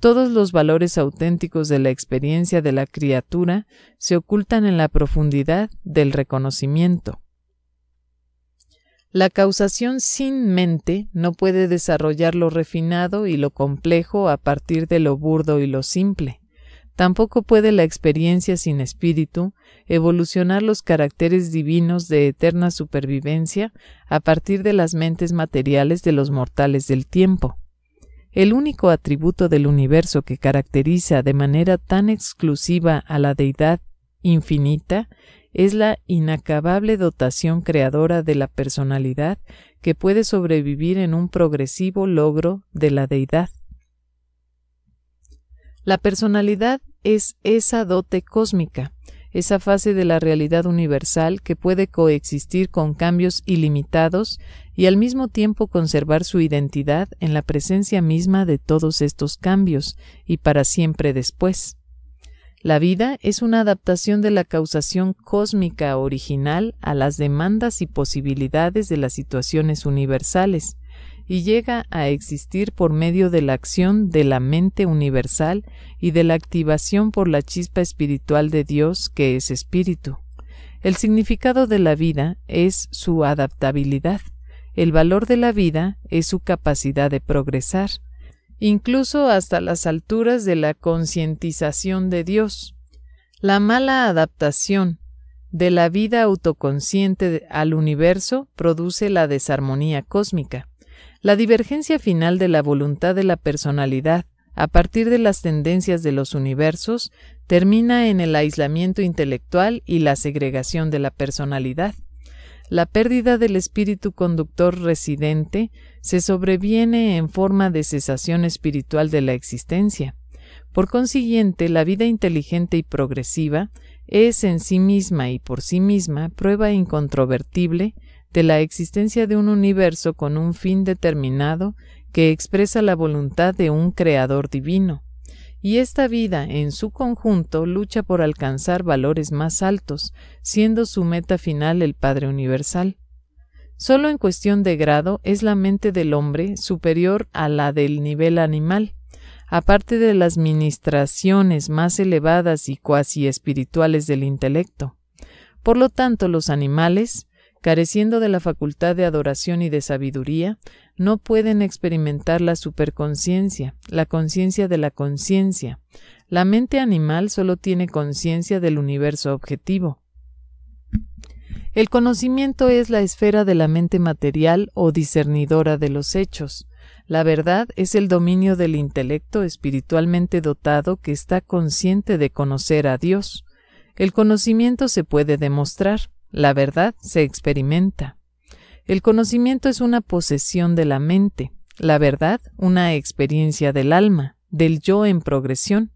Todos los valores auténticos de la experiencia de la criatura se ocultan en la profundidad del reconocimiento. La causación sin mente no puede desarrollar lo refinado y lo complejo a partir de lo burdo y lo simple. Tampoco puede la experiencia sin espíritu evolucionar los caracteres divinos de eterna supervivencia a partir de las mentes materiales de los mortales del tiempo. El único atributo del universo que caracteriza de manera tan exclusiva a la deidad infinita es la inacabable dotación creadora de la personalidad que puede sobrevivir en un progresivo logro de la deidad. La personalidad es esa dote cósmica, esa fase de la realidad universal que puede coexistir con cambios ilimitados y al mismo tiempo conservar su identidad en la presencia misma de todos estos cambios y para siempre después. La vida es una adaptación de la causación cósmica original a las demandas y posibilidades de las situaciones universales, y llega a existir por medio de la acción de la mente universal y de la activación por la chispa espiritual de Dios que es espíritu. El significado de la vida es su adaptabilidad. El valor de la vida es su capacidad de progresar incluso hasta las alturas de la concientización de Dios. La mala adaptación de la vida autoconsciente al universo produce la desarmonía cósmica, la divergencia final de la voluntad de la personalidad a partir de las tendencias de los universos, termina en el aislamiento intelectual y la segregación de la personalidad. La pérdida del espíritu conductor residente se sobreviene en forma de cesación espiritual de la existencia. Por consiguiente, la vida inteligente y progresiva es en sí misma y por sí misma prueba incontrovertible de la existencia de un universo con un fin determinado que expresa la voluntad de un creador divino, y esta vida en su conjunto lucha por alcanzar valores más altos, siendo su meta final el Padre Universal. Solo en cuestión de grado es la mente del hombre superior a la del nivel animal. Aparte de las ministraciones más elevadas y cuasi espirituales del intelecto. Por lo tanto, los animales, careciendo de la facultad de adoración y de sabiduría, no pueden experimentar la superconciencia, la conciencia de la conciencia. La mente animal solo tiene conciencia del universo objetivo. El conocimiento es la esfera de la mente material o discernidora de los hechos. La verdad es el dominio del intelecto espiritualmente dotado que está consciente de conocer a Dios. El conocimiento se puede demostrar. La verdad se experimenta. El conocimiento es una posesión de la mente, la verdad una experiencia del alma, del yo en progresión.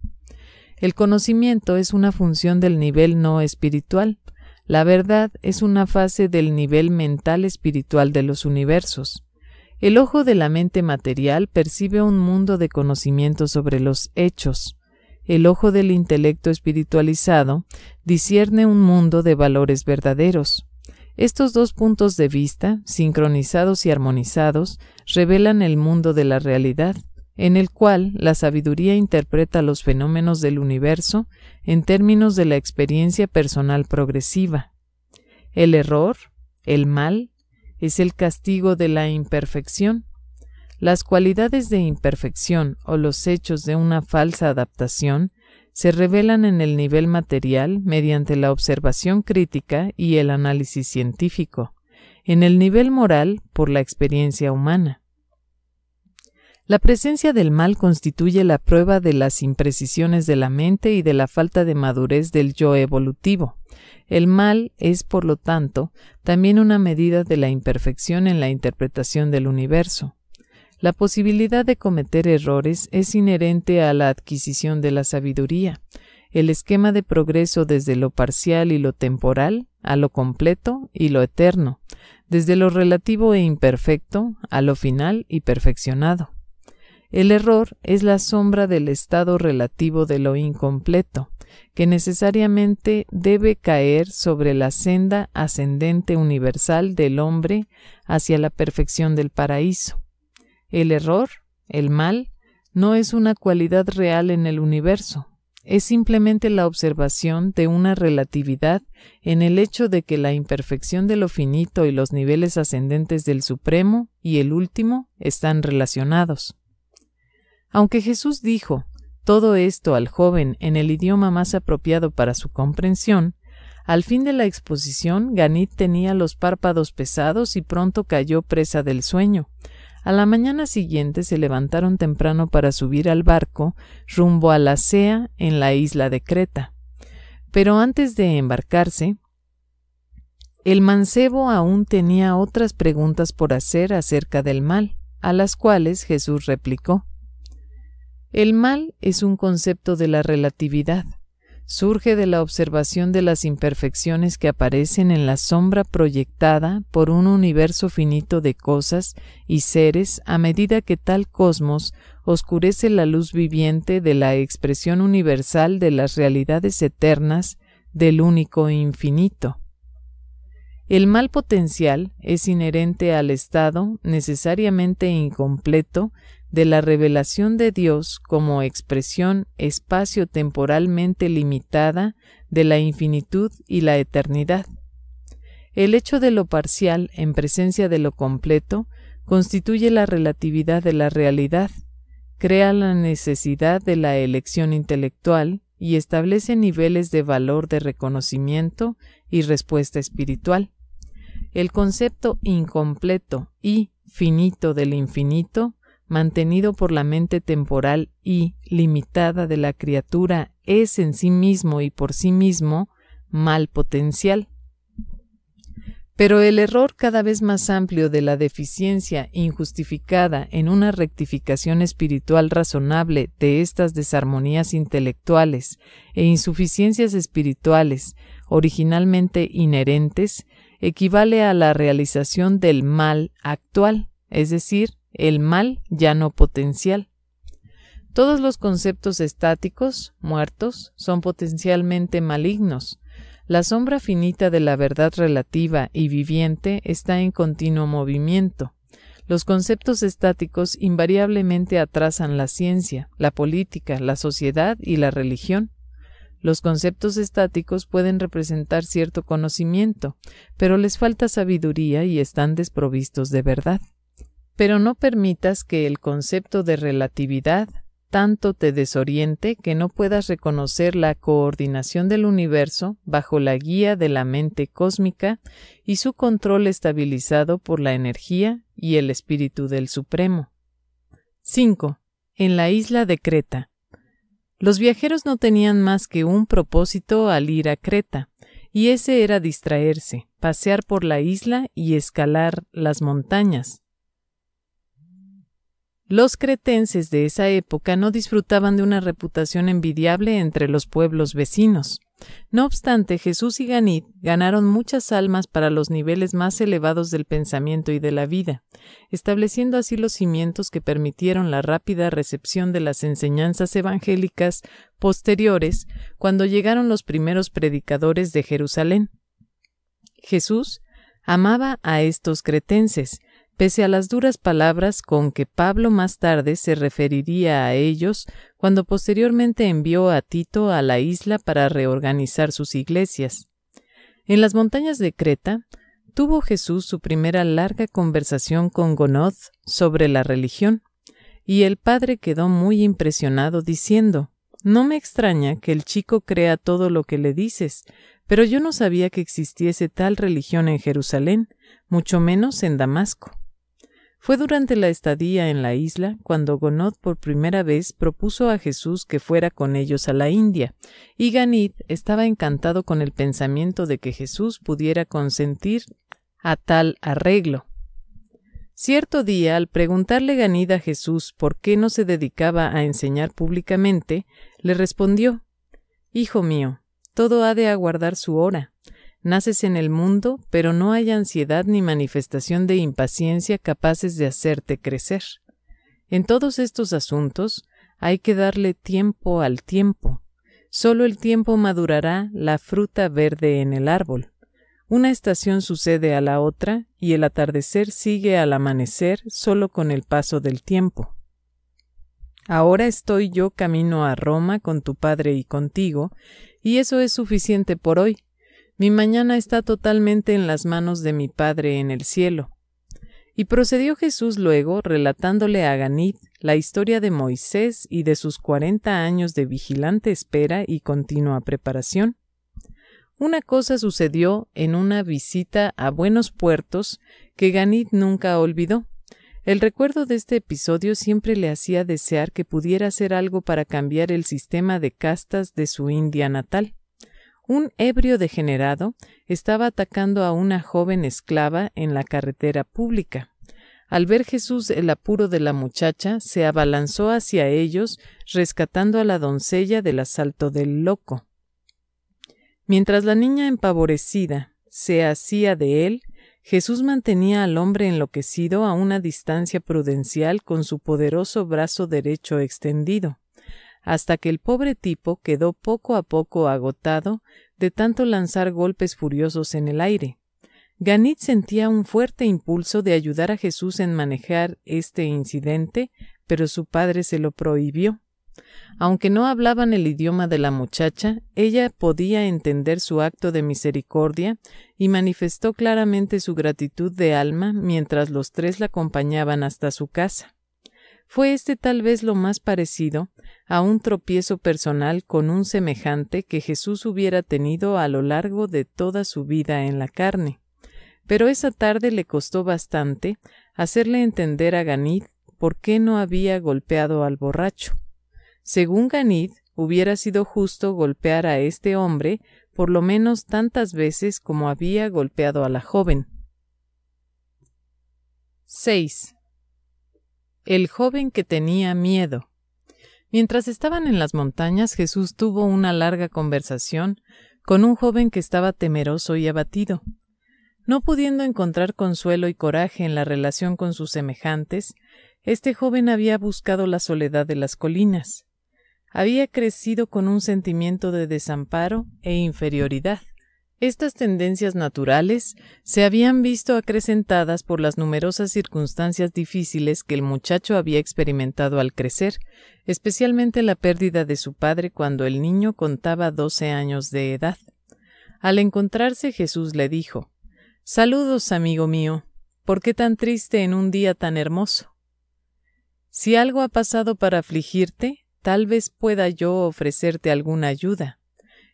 El conocimiento es una función del nivel no espiritual, la verdad es una fase del nivel mental espiritual de los universos. El ojo de la mente material percibe un mundo de conocimiento sobre los hechos, el ojo del intelecto espiritualizado discierne un mundo de valores verdaderos. Estos dos puntos de vista, sincronizados y armonizados, revelan el mundo de la realidad, en el cual la sabiduría interpreta los fenómenos del universo en términos de la experiencia personal progresiva. El error, el mal, es el castigo de la imperfección, las cualidades de imperfección o los hechos de una falsa adaptación se revelan en el nivel material mediante la observación crítica y el análisis científico, en el nivel moral por la experiencia humana. La presencia del mal constituye la prueba de las imprecisiones de la mente y de la falta de madurez del yo evolutivo. El mal es, por lo tanto, también una medida de la imperfección en la interpretación del universo. La posibilidad de cometer errores es inherente a la adquisición de la sabiduría. El esquema de progreso desde lo parcial y lo temporal a lo completo y lo eterno, desde lo relativo e imperfecto a lo final y perfeccionado. El error es la sombra del estado relativo de lo incompleto, que necesariamente debe caer sobre la senda ascendente universal del hombre hacia la perfección del paraíso. El error, el mal, no es una cualidad real en el universo, es simplemente la observación de una relatividad en el hecho de que la imperfección de lo finito y los niveles ascendentes del supremo y el último están relacionados. Aunque Jesús dijo todo esto al joven en el idioma más apropiado para su comprensión, al fin de la exposición Ganit tenía los párpados pesados y pronto cayó presa del sueño, a la mañana siguiente se levantaron temprano para subir al barco rumbo a la Sea en la isla de Creta. Pero antes de embarcarse, el mancebo aún tenía otras preguntas por hacer acerca del mal, a las cuales Jesús replicó. El mal es un concepto de la relatividad surge de la observación de las imperfecciones que aparecen en la sombra proyectada por un universo finito de cosas y seres a medida que tal cosmos oscurece la luz viviente de la expresión universal de las realidades eternas del único infinito. El mal potencial es inherente al estado necesariamente incompleto de la revelación de Dios como expresión espacio-temporalmente limitada de la infinitud y la eternidad. El hecho de lo parcial en presencia de lo completo constituye la relatividad de la realidad, crea la necesidad de la elección intelectual y establece niveles de valor de reconocimiento y respuesta espiritual. El concepto incompleto y finito del infinito mantenido por la mente temporal y limitada de la criatura, es en sí mismo y por sí mismo mal potencial. Pero el error cada vez más amplio de la deficiencia injustificada en una rectificación espiritual razonable de estas desarmonías intelectuales e insuficiencias espirituales originalmente inherentes equivale a la realización del mal actual, es decir, el mal ya no potencial. Todos los conceptos estáticos, muertos, son potencialmente malignos. La sombra finita de la verdad relativa y viviente está en continuo movimiento. Los conceptos estáticos invariablemente atrasan la ciencia, la política, la sociedad y la religión. Los conceptos estáticos pueden representar cierto conocimiento, pero les falta sabiduría y están desprovistos de verdad pero no permitas que el concepto de relatividad tanto te desoriente que no puedas reconocer la coordinación del universo bajo la guía de la mente cósmica y su control estabilizado por la energía y el espíritu del Supremo. 5. En la isla de Creta. Los viajeros no tenían más que un propósito al ir a Creta, y ese era distraerse, pasear por la isla y escalar las montañas. Los cretenses de esa época no disfrutaban de una reputación envidiable entre los pueblos vecinos. No obstante, Jesús y Ganit ganaron muchas almas para los niveles más elevados del pensamiento y de la vida, estableciendo así los cimientos que permitieron la rápida recepción de las enseñanzas evangélicas posteriores cuando llegaron los primeros predicadores de Jerusalén. Jesús amaba a estos cretenses, pese a las duras palabras con que Pablo más tarde se referiría a ellos cuando posteriormente envió a Tito a la isla para reorganizar sus iglesias. En las montañas de Creta, tuvo Jesús su primera larga conversación con Gonoz sobre la religión, y el padre quedó muy impresionado diciendo No me extraña que el chico crea todo lo que le dices, pero yo no sabía que existiese tal religión en Jerusalén, mucho menos en Damasco. Fue durante la estadía en la isla cuando Gonod por primera vez propuso a Jesús que fuera con ellos a la India, y Ganit estaba encantado con el pensamiento de que Jesús pudiera consentir a tal arreglo. Cierto día, al preguntarle Ganid a Jesús por qué no se dedicaba a enseñar públicamente, le respondió Hijo mío, todo ha de aguardar su hora. Naces en el mundo, pero no hay ansiedad ni manifestación de impaciencia capaces de hacerte crecer. En todos estos asuntos hay que darle tiempo al tiempo. Solo el tiempo madurará la fruta verde en el árbol. Una estación sucede a la otra y el atardecer sigue al amanecer solo con el paso del tiempo. Ahora estoy yo camino a Roma con tu padre y contigo, y eso es suficiente por hoy. Mi mañana está totalmente en las manos de mi Padre en el cielo. Y procedió Jesús luego, relatándole a Ganit la historia de Moisés y de sus cuarenta años de vigilante espera y continua preparación. Una cosa sucedió en una visita a buenos puertos que Ganit nunca olvidó. El recuerdo de este episodio siempre le hacía desear que pudiera hacer algo para cambiar el sistema de castas de su India natal. Un ebrio degenerado estaba atacando a una joven esclava en la carretera pública. Al ver Jesús el apuro de la muchacha, se abalanzó hacia ellos, rescatando a la doncella del asalto del loco. Mientras la niña empavorecida se hacía de él, Jesús mantenía al hombre enloquecido a una distancia prudencial con su poderoso brazo derecho extendido hasta que el pobre tipo quedó poco a poco agotado de tanto lanzar golpes furiosos en el aire. Ganit sentía un fuerte impulso de ayudar a Jesús en manejar este incidente, pero su padre se lo prohibió. Aunque no hablaban el idioma de la muchacha, ella podía entender su acto de misericordia y manifestó claramente su gratitud de alma mientras los tres la acompañaban hasta su casa. Fue este tal vez lo más parecido a un tropiezo personal con un semejante que Jesús hubiera tenido a lo largo de toda su vida en la carne. Pero esa tarde le costó bastante hacerle entender a Ganit por qué no había golpeado al borracho. Según Ganit, hubiera sido justo golpear a este hombre por lo menos tantas veces como había golpeado a la joven. 6. El joven que tenía miedo. Mientras estaban en las montañas, Jesús tuvo una larga conversación con un joven que estaba temeroso y abatido. No pudiendo encontrar consuelo y coraje en la relación con sus semejantes, este joven había buscado la soledad de las colinas. Había crecido con un sentimiento de desamparo e inferioridad. Estas tendencias naturales se habían visto acrecentadas por las numerosas circunstancias difíciles que el muchacho había experimentado al crecer, especialmente la pérdida de su padre cuando el niño contaba doce años de edad. Al encontrarse Jesús le dijo Saludos, amigo mío. ¿Por qué tan triste en un día tan hermoso? Si algo ha pasado para afligirte, tal vez pueda yo ofrecerte alguna ayuda.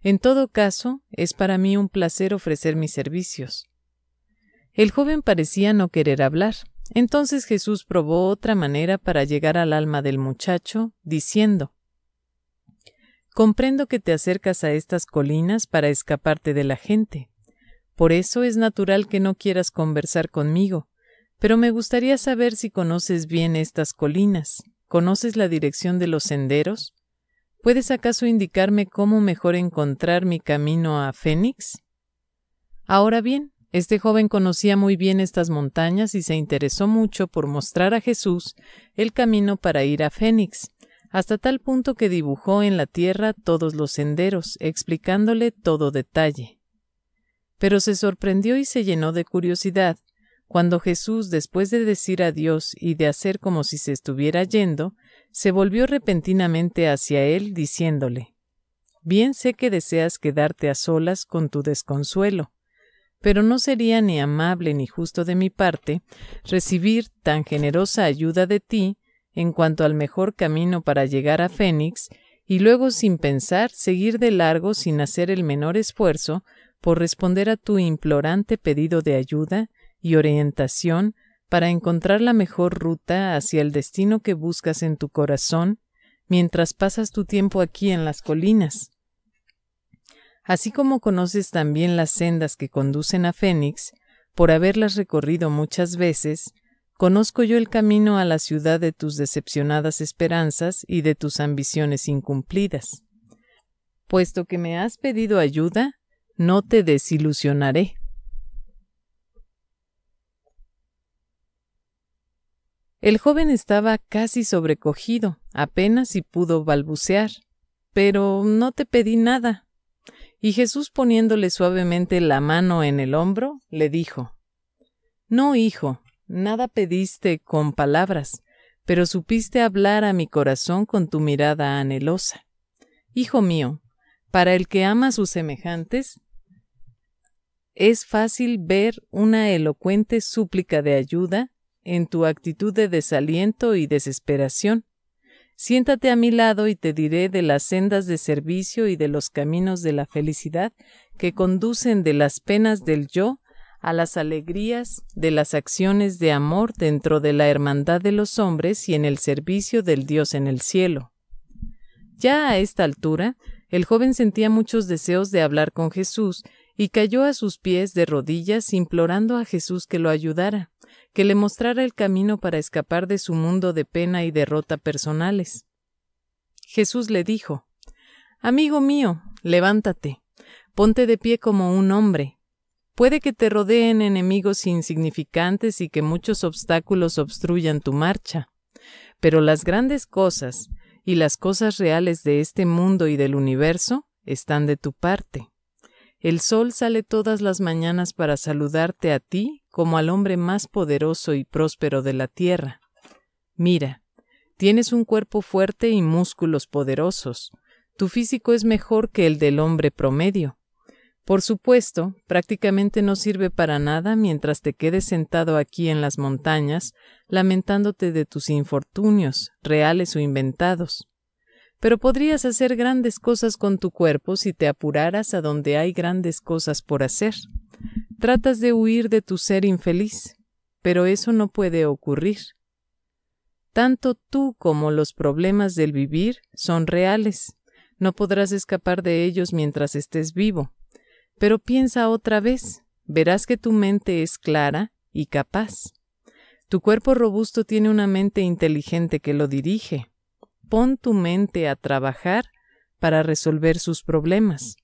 En todo caso, es para mí un placer ofrecer mis servicios. El joven parecía no querer hablar. Entonces Jesús probó otra manera para llegar al alma del muchacho, diciendo Comprendo que te acercas a estas colinas para escaparte de la gente. Por eso es natural que no quieras conversar conmigo, pero me gustaría saber si conoces bien estas colinas, conoces la dirección de los senderos, ¿Puedes acaso indicarme cómo mejor encontrar mi camino a Fénix? Ahora bien, este joven conocía muy bien estas montañas y se interesó mucho por mostrar a Jesús el camino para ir a Fénix, hasta tal punto que dibujó en la tierra todos los senderos, explicándole todo detalle. Pero se sorprendió y se llenó de curiosidad cuando Jesús, después de decir adiós y de hacer como si se estuviera yendo, se volvió repentinamente hacia él, diciéndole Bien sé que deseas quedarte a solas con tu desconsuelo, pero no sería ni amable ni justo de mi parte recibir tan generosa ayuda de ti en cuanto al mejor camino para llegar a Fénix, y luego sin pensar seguir de largo sin hacer el menor esfuerzo por responder a tu implorante pedido de ayuda y orientación para encontrar la mejor ruta hacia el destino que buscas en tu corazón mientras pasas tu tiempo aquí en las colinas. Así como conoces también las sendas que conducen a Fénix, por haberlas recorrido muchas veces, conozco yo el camino a la ciudad de tus decepcionadas esperanzas y de tus ambiciones incumplidas. Puesto que me has pedido ayuda, no te desilusionaré. El joven estaba casi sobrecogido, apenas si pudo balbucear. Pero no te pedí nada. Y Jesús poniéndole suavemente la mano en el hombro, le dijo No, hijo, nada pediste con palabras, pero supiste hablar a mi corazón con tu mirada anhelosa. Hijo mío, para el que ama a sus semejantes, es fácil ver una elocuente súplica de ayuda en tu actitud de desaliento y desesperación. Siéntate a mi lado y te diré de las sendas de servicio y de los caminos de la felicidad que conducen de las penas del yo a las alegrías de las acciones de amor dentro de la hermandad de los hombres y en el servicio del Dios en el cielo. Ya a esta altura, el joven sentía muchos deseos de hablar con Jesús y cayó a sus pies de rodillas implorando a Jesús que lo ayudara que le mostrara el camino para escapar de su mundo de pena y derrota personales. Jesús le dijo, Amigo mío, levántate, ponte de pie como un hombre. Puede que te rodeen enemigos insignificantes y que muchos obstáculos obstruyan tu marcha, pero las grandes cosas y las cosas reales de este mundo y del universo están de tu parte. El sol sale todas las mañanas para saludarte a ti como al hombre más poderoso y próspero de la tierra. Mira, tienes un cuerpo fuerte y músculos poderosos. Tu físico es mejor que el del hombre promedio. Por supuesto, prácticamente no sirve para nada mientras te quedes sentado aquí en las montañas, lamentándote de tus infortunios, reales o inventados pero podrías hacer grandes cosas con tu cuerpo si te apuraras a donde hay grandes cosas por hacer. Tratas de huir de tu ser infeliz, pero eso no puede ocurrir. Tanto tú como los problemas del vivir son reales. No podrás escapar de ellos mientras estés vivo. Pero piensa otra vez, verás que tu mente es clara y capaz. Tu cuerpo robusto tiene una mente inteligente que lo dirige pon tu mente a trabajar para resolver sus problemas.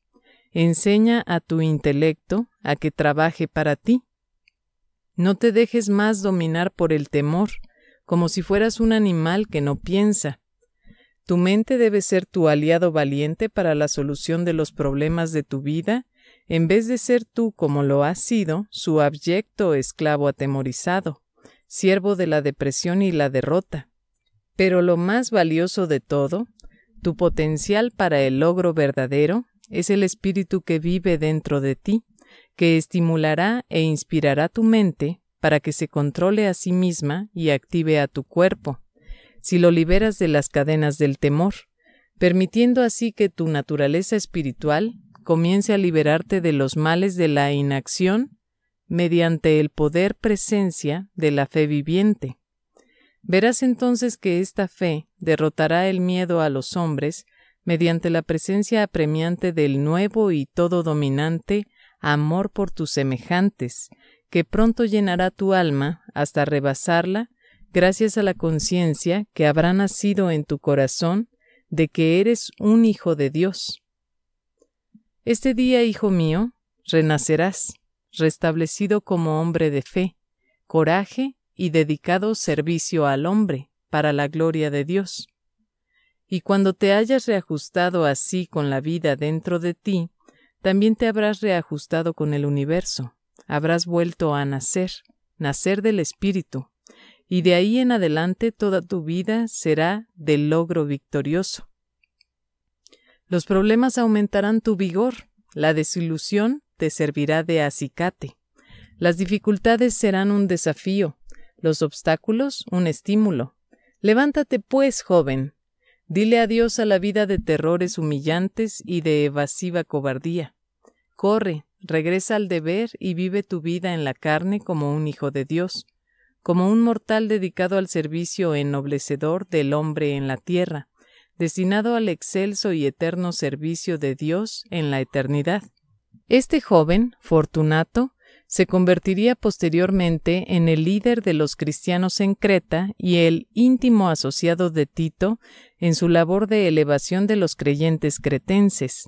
Enseña a tu intelecto a que trabaje para ti. No te dejes más dominar por el temor, como si fueras un animal que no piensa. Tu mente debe ser tu aliado valiente para la solución de los problemas de tu vida, en vez de ser tú, como lo has sido, su abyecto esclavo atemorizado, siervo de la depresión y la derrota. Pero lo más valioso de todo, tu potencial para el logro verdadero, es el espíritu que vive dentro de ti, que estimulará e inspirará tu mente para que se controle a sí misma y active a tu cuerpo, si lo liberas de las cadenas del temor, permitiendo así que tu naturaleza espiritual comience a liberarte de los males de la inacción mediante el poder presencia de la fe viviente. Verás entonces que esta fe derrotará el miedo a los hombres mediante la presencia apremiante del nuevo y todo dominante amor por tus semejantes, que pronto llenará tu alma hasta rebasarla gracias a la conciencia que habrá nacido en tu corazón de que eres un hijo de Dios. Este día, hijo mío, renacerás, restablecido como hombre de fe, coraje y dedicado servicio al hombre, para la gloria de Dios. Y cuando te hayas reajustado así con la vida dentro de ti, también te habrás reajustado con el universo, habrás vuelto a nacer, nacer del Espíritu, y de ahí en adelante toda tu vida será de logro victorioso. Los problemas aumentarán tu vigor, la desilusión te servirá de acicate, las dificultades serán un desafío, los obstáculos un estímulo. Levántate, pues, joven. Dile adiós a la vida de terrores humillantes y de evasiva cobardía. Corre, regresa al deber y vive tu vida en la carne como un hijo de Dios, como un mortal dedicado al servicio ennoblecedor del hombre en la tierra, destinado al excelso y eterno servicio de Dios en la eternidad. Este joven, Fortunato, se convertiría posteriormente en el líder de los cristianos en Creta y el íntimo asociado de Tito en su labor de elevación de los creyentes cretenses.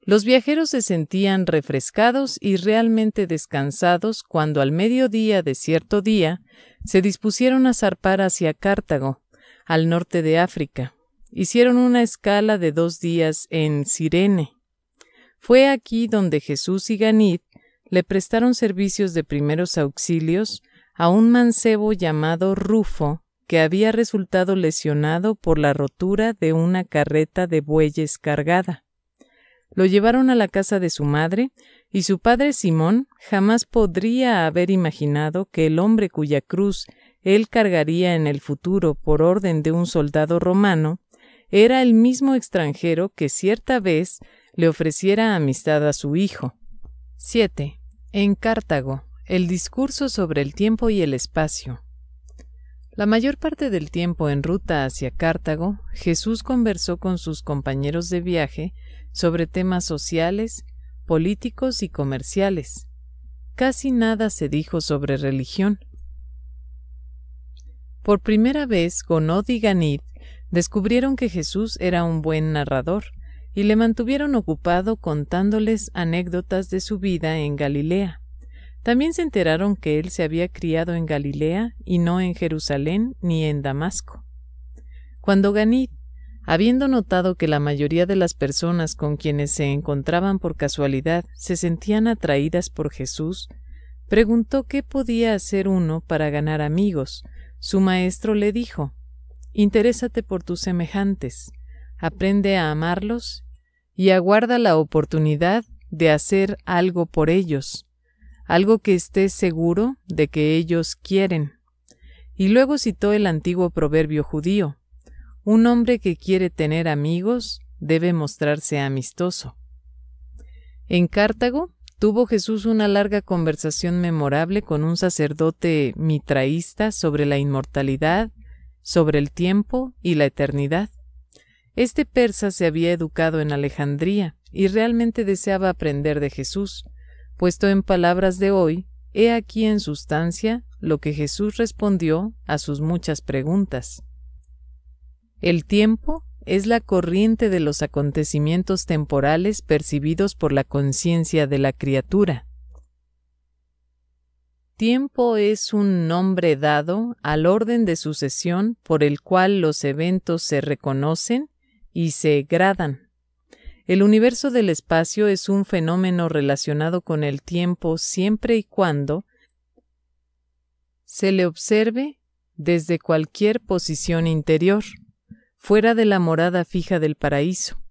Los viajeros se sentían refrescados y realmente descansados cuando al mediodía de cierto día se dispusieron a zarpar hacia Cartago, al norte de África. Hicieron una escala de dos días en Sirene. Fue aquí donde Jesús y Ganit le prestaron servicios de primeros auxilios a un mancebo llamado Rufo, que había resultado lesionado por la rotura de una carreta de bueyes cargada. Lo llevaron a la casa de su madre, y su padre Simón jamás podría haber imaginado que el hombre cuya cruz él cargaría en el futuro por orden de un soldado romano era el mismo extranjero que cierta vez le ofreciera amistad a su hijo. 7. En Cartago, el discurso sobre el tiempo y el espacio. La mayor parte del tiempo en ruta hacia Cartago, Jesús conversó con sus compañeros de viaje sobre temas sociales, políticos y comerciales. Casi nada se dijo sobre religión. Por primera vez, Gonod y Ganid descubrieron que Jesús era un buen narrador y le mantuvieron ocupado contándoles anécdotas de su vida en Galilea. También se enteraron que él se había criado en Galilea y no en Jerusalén ni en Damasco. Cuando Ganit, habiendo notado que la mayoría de las personas con quienes se encontraban por casualidad se sentían atraídas por Jesús, preguntó qué podía hacer uno para ganar amigos. Su maestro le dijo Interésate por tus semejantes, aprende a amarlos y aguarda la oportunidad de hacer algo por ellos, algo que esté seguro de que ellos quieren. Y luego citó el antiguo proverbio judío, un hombre que quiere tener amigos debe mostrarse amistoso. En Cartago tuvo Jesús una larga conversación memorable con un sacerdote mitraísta sobre la inmortalidad, sobre el tiempo y la eternidad. Este persa se había educado en Alejandría y realmente deseaba aprender de Jesús. Puesto en palabras de hoy, he aquí en sustancia lo que Jesús respondió a sus muchas preguntas. El tiempo es la corriente de los acontecimientos temporales percibidos por la conciencia de la criatura. Tiempo es un nombre dado al orden de sucesión por el cual los eventos se reconocen y se gradan. El universo del espacio es un fenómeno relacionado con el tiempo siempre y cuando se le observe desde cualquier posición interior, fuera de la morada fija del paraíso.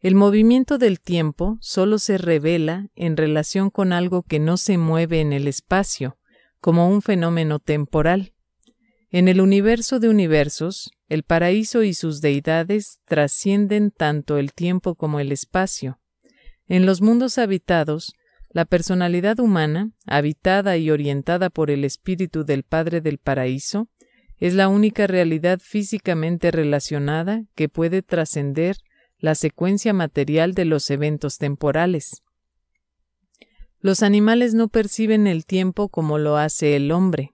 El movimiento del tiempo solo se revela en relación con algo que no se mueve en el espacio, como un fenómeno temporal. En el universo de universos, el paraíso y sus deidades trascienden tanto el tiempo como el espacio. En los mundos habitados, la personalidad humana, habitada y orientada por el espíritu del Padre del Paraíso, es la única realidad físicamente relacionada que puede trascender la secuencia material de los eventos temporales. Los animales no perciben el tiempo como lo hace el hombre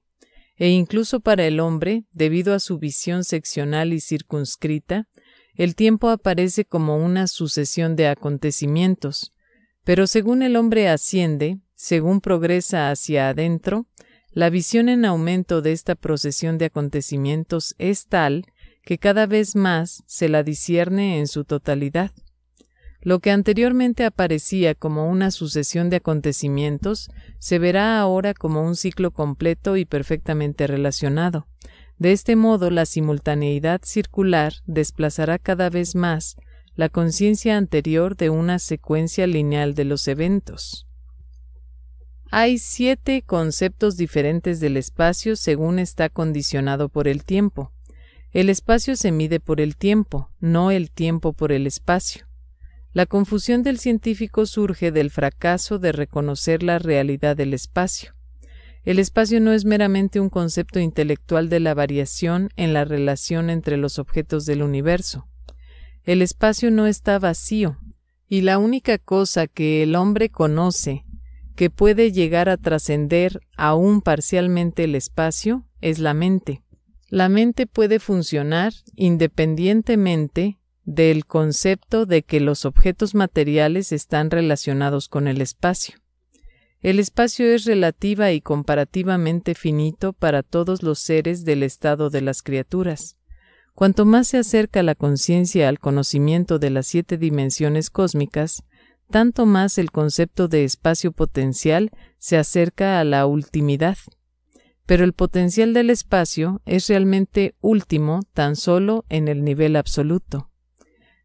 e incluso para el hombre, debido a su visión seccional y circunscrita, el tiempo aparece como una sucesión de acontecimientos. Pero según el hombre asciende, según progresa hacia adentro, la visión en aumento de esta procesión de acontecimientos es tal que cada vez más se la discierne en su totalidad. Lo que anteriormente aparecía como una sucesión de acontecimientos se verá ahora como un ciclo completo y perfectamente relacionado. De este modo, la simultaneidad circular desplazará cada vez más la conciencia anterior de una secuencia lineal de los eventos. Hay siete conceptos diferentes del espacio según está condicionado por el tiempo. El espacio se mide por el tiempo, no el tiempo por el espacio. La confusión del científico surge del fracaso de reconocer la realidad del espacio. El espacio no es meramente un concepto intelectual de la variación en la relación entre los objetos del universo. El espacio no está vacío, y la única cosa que el hombre conoce que puede llegar a trascender aún parcialmente el espacio es la mente. La mente puede funcionar independientemente del concepto de que los objetos materiales están relacionados con el espacio. El espacio es relativa y comparativamente finito para todos los seres del estado de las criaturas. Cuanto más se acerca la conciencia al conocimiento de las siete dimensiones cósmicas, tanto más el concepto de espacio potencial se acerca a la ultimidad. Pero el potencial del espacio es realmente último tan solo en el nivel absoluto.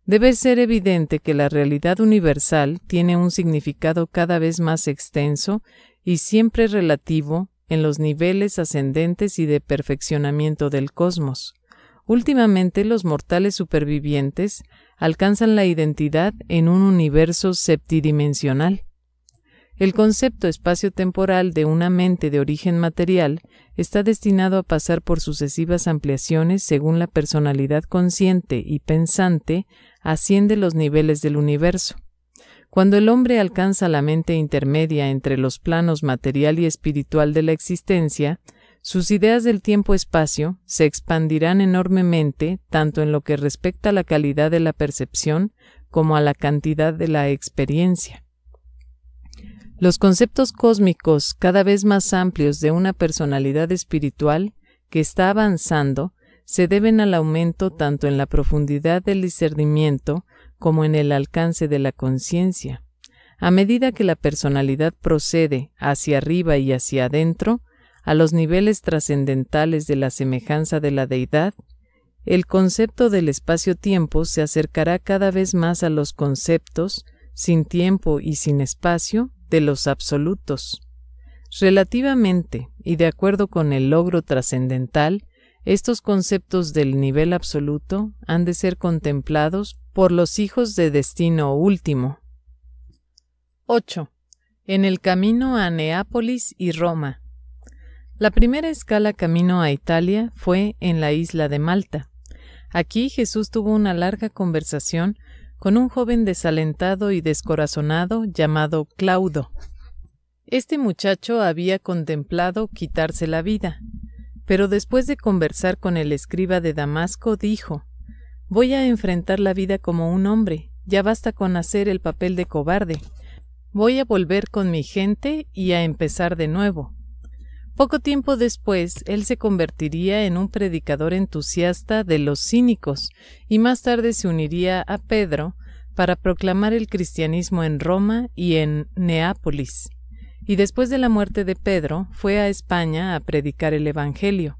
Debe ser evidente que la realidad universal tiene un significado cada vez más extenso y siempre relativo en los niveles ascendentes y de perfeccionamiento del cosmos. Últimamente los mortales supervivientes alcanzan la identidad en un universo septidimensional. El concepto espacio-temporal de una mente de origen material está destinado a pasar por sucesivas ampliaciones según la personalidad consciente y pensante asciende los niveles del universo. Cuando el hombre alcanza la mente intermedia entre los planos material y espiritual de la existencia, sus ideas del tiempo-espacio se expandirán enormemente tanto en lo que respecta a la calidad de la percepción como a la cantidad de la experiencia. Los conceptos cósmicos cada vez más amplios de una personalidad espiritual que está avanzando se deben al aumento tanto en la profundidad del discernimiento como en el alcance de la conciencia. A medida que la personalidad procede hacia arriba y hacia adentro, a los niveles trascendentales de la semejanza de la deidad, el concepto del espacio-tiempo se acercará cada vez más a los conceptos, sin tiempo y sin espacio, de los absolutos. Relativamente, y de acuerdo con el logro trascendental, estos conceptos del nivel absoluto han de ser contemplados por los hijos de destino último. 8. En el camino a Neápolis y Roma. La primera escala camino a Italia fue en la isla de Malta. Aquí Jesús tuvo una larga conversación con un joven desalentado y descorazonado llamado Claudo. Este muchacho había contemplado quitarse la vida, pero después de conversar con el escriba de Damasco, dijo Voy a enfrentar la vida como un hombre, ya basta con hacer el papel de cobarde. Voy a volver con mi gente y a empezar de nuevo. Poco tiempo después, él se convertiría en un predicador entusiasta de los cínicos y más tarde se uniría a Pedro para proclamar el cristianismo en Roma y en Neápolis y después de la muerte de Pedro fue a España a predicar el Evangelio.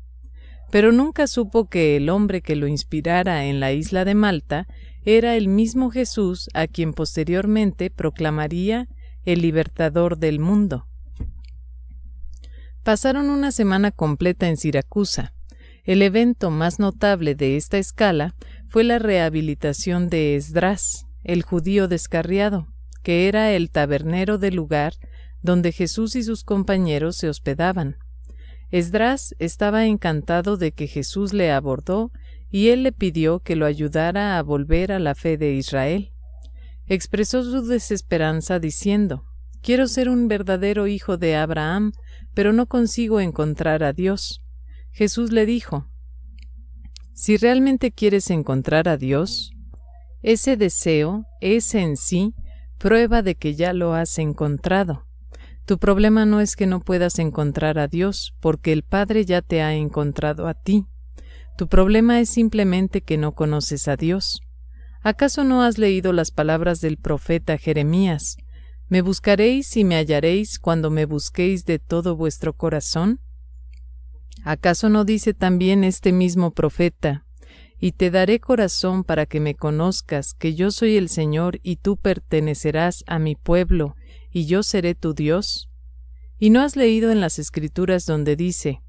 Pero nunca supo que el hombre que lo inspirara en la isla de Malta era el mismo Jesús a quien posteriormente proclamaría el libertador del mundo. Pasaron una semana completa en Siracusa. El evento más notable de esta escala fue la rehabilitación de Esdras, el judío descarriado, que era el tabernero del lugar donde Jesús y sus compañeros se hospedaban. Esdras estaba encantado de que Jesús le abordó y él le pidió que lo ayudara a volver a la fe de Israel. Expresó su desesperanza diciendo Quiero ser un verdadero hijo de Abraham, pero no consigo encontrar a Dios. Jesús le dijo Si realmente quieres encontrar a Dios, ese deseo es en sí prueba de que ya lo has encontrado tu problema no es que no puedas encontrar a Dios, porque el Padre ya te ha encontrado a ti. Tu problema es simplemente que no conoces a Dios. ¿Acaso no has leído las palabras del profeta Jeremías? ¿Me buscaréis y me hallaréis cuando me busquéis de todo vuestro corazón? ¿Acaso no dice también este mismo profeta, y te daré corazón para que me conozcas, que yo soy el Señor y tú pertenecerás a mi pueblo, y yo seré tu Dios? ¿Y no has leído en las Escrituras donde dice,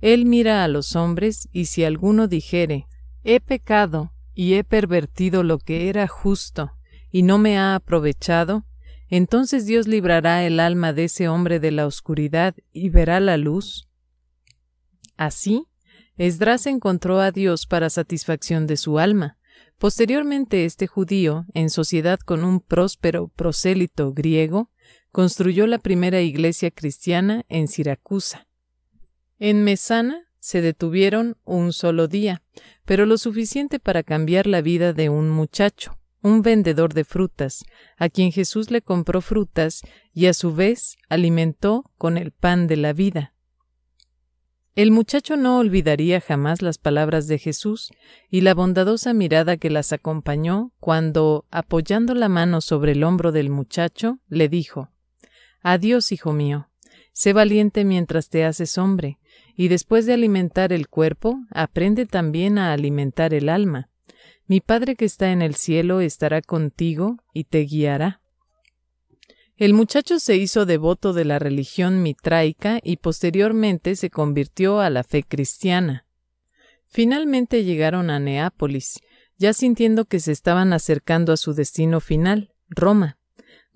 Él mira a los hombres, y si alguno dijere, He pecado, y he pervertido lo que era justo, y no me ha aprovechado, entonces Dios librará el alma de ese hombre de la oscuridad y verá la luz. Así, Esdras encontró a Dios para satisfacción de su alma. Posteriormente este judío, en sociedad con un próspero prosélito griego, construyó la primera iglesia cristiana en Siracusa. En Mesana se detuvieron un solo día, pero lo suficiente para cambiar la vida de un muchacho, un vendedor de frutas, a quien Jesús le compró frutas y a su vez alimentó con el pan de la vida. El muchacho no olvidaría jamás las palabras de Jesús y la bondadosa mirada que las acompañó cuando, apoyando la mano sobre el hombro del muchacho, le dijo Adiós, hijo mío. Sé valiente mientras te haces hombre, y después de alimentar el cuerpo, aprende también a alimentar el alma. Mi Padre que está en el cielo estará contigo y te guiará. El muchacho se hizo devoto de la religión mitraica y posteriormente se convirtió a la fe cristiana. Finalmente llegaron a Neápolis, ya sintiendo que se estaban acercando a su destino final, Roma.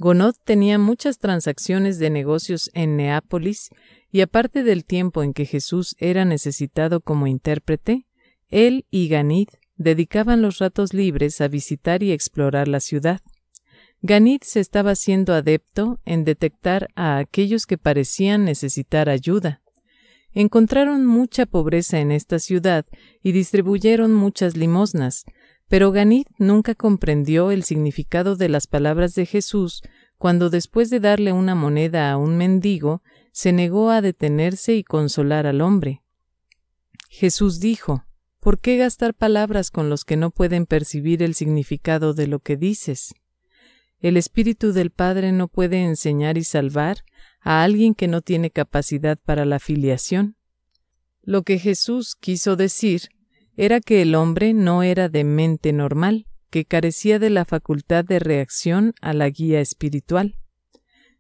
Gonod tenía muchas transacciones de negocios en Neápolis y aparte del tiempo en que Jesús era necesitado como intérprete, él y Ganit dedicaban los ratos libres a visitar y explorar la ciudad. Ganit se estaba siendo adepto en detectar a aquellos que parecían necesitar ayuda. Encontraron mucha pobreza en esta ciudad y distribuyeron muchas limosnas, pero Ganit nunca comprendió el significado de las palabras de Jesús cuando después de darle una moneda a un mendigo, se negó a detenerse y consolar al hombre. Jesús dijo, ¿Por qué gastar palabras con los que no pueden percibir el significado de lo que dices? El Espíritu del Padre no puede enseñar y salvar a alguien que no tiene capacidad para la filiación. Lo que Jesús quiso decir era que el hombre no era de mente normal, que carecía de la facultad de reacción a la guía espiritual.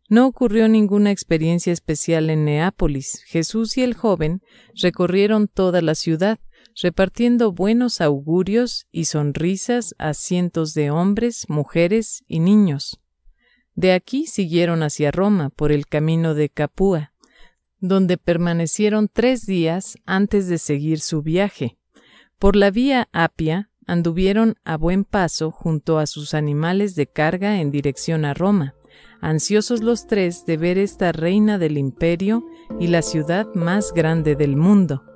No ocurrió ninguna experiencia especial en Neápolis. Jesús y el joven recorrieron toda la ciudad, repartiendo buenos augurios y sonrisas a cientos de hombres, mujeres y niños. De aquí siguieron hacia Roma por el camino de Capua, donde permanecieron tres días antes de seguir su viaje. Por la vía Apia anduvieron a buen paso junto a sus animales de carga en dirección a Roma, ansiosos los tres de ver esta reina del imperio y la ciudad más grande del mundo.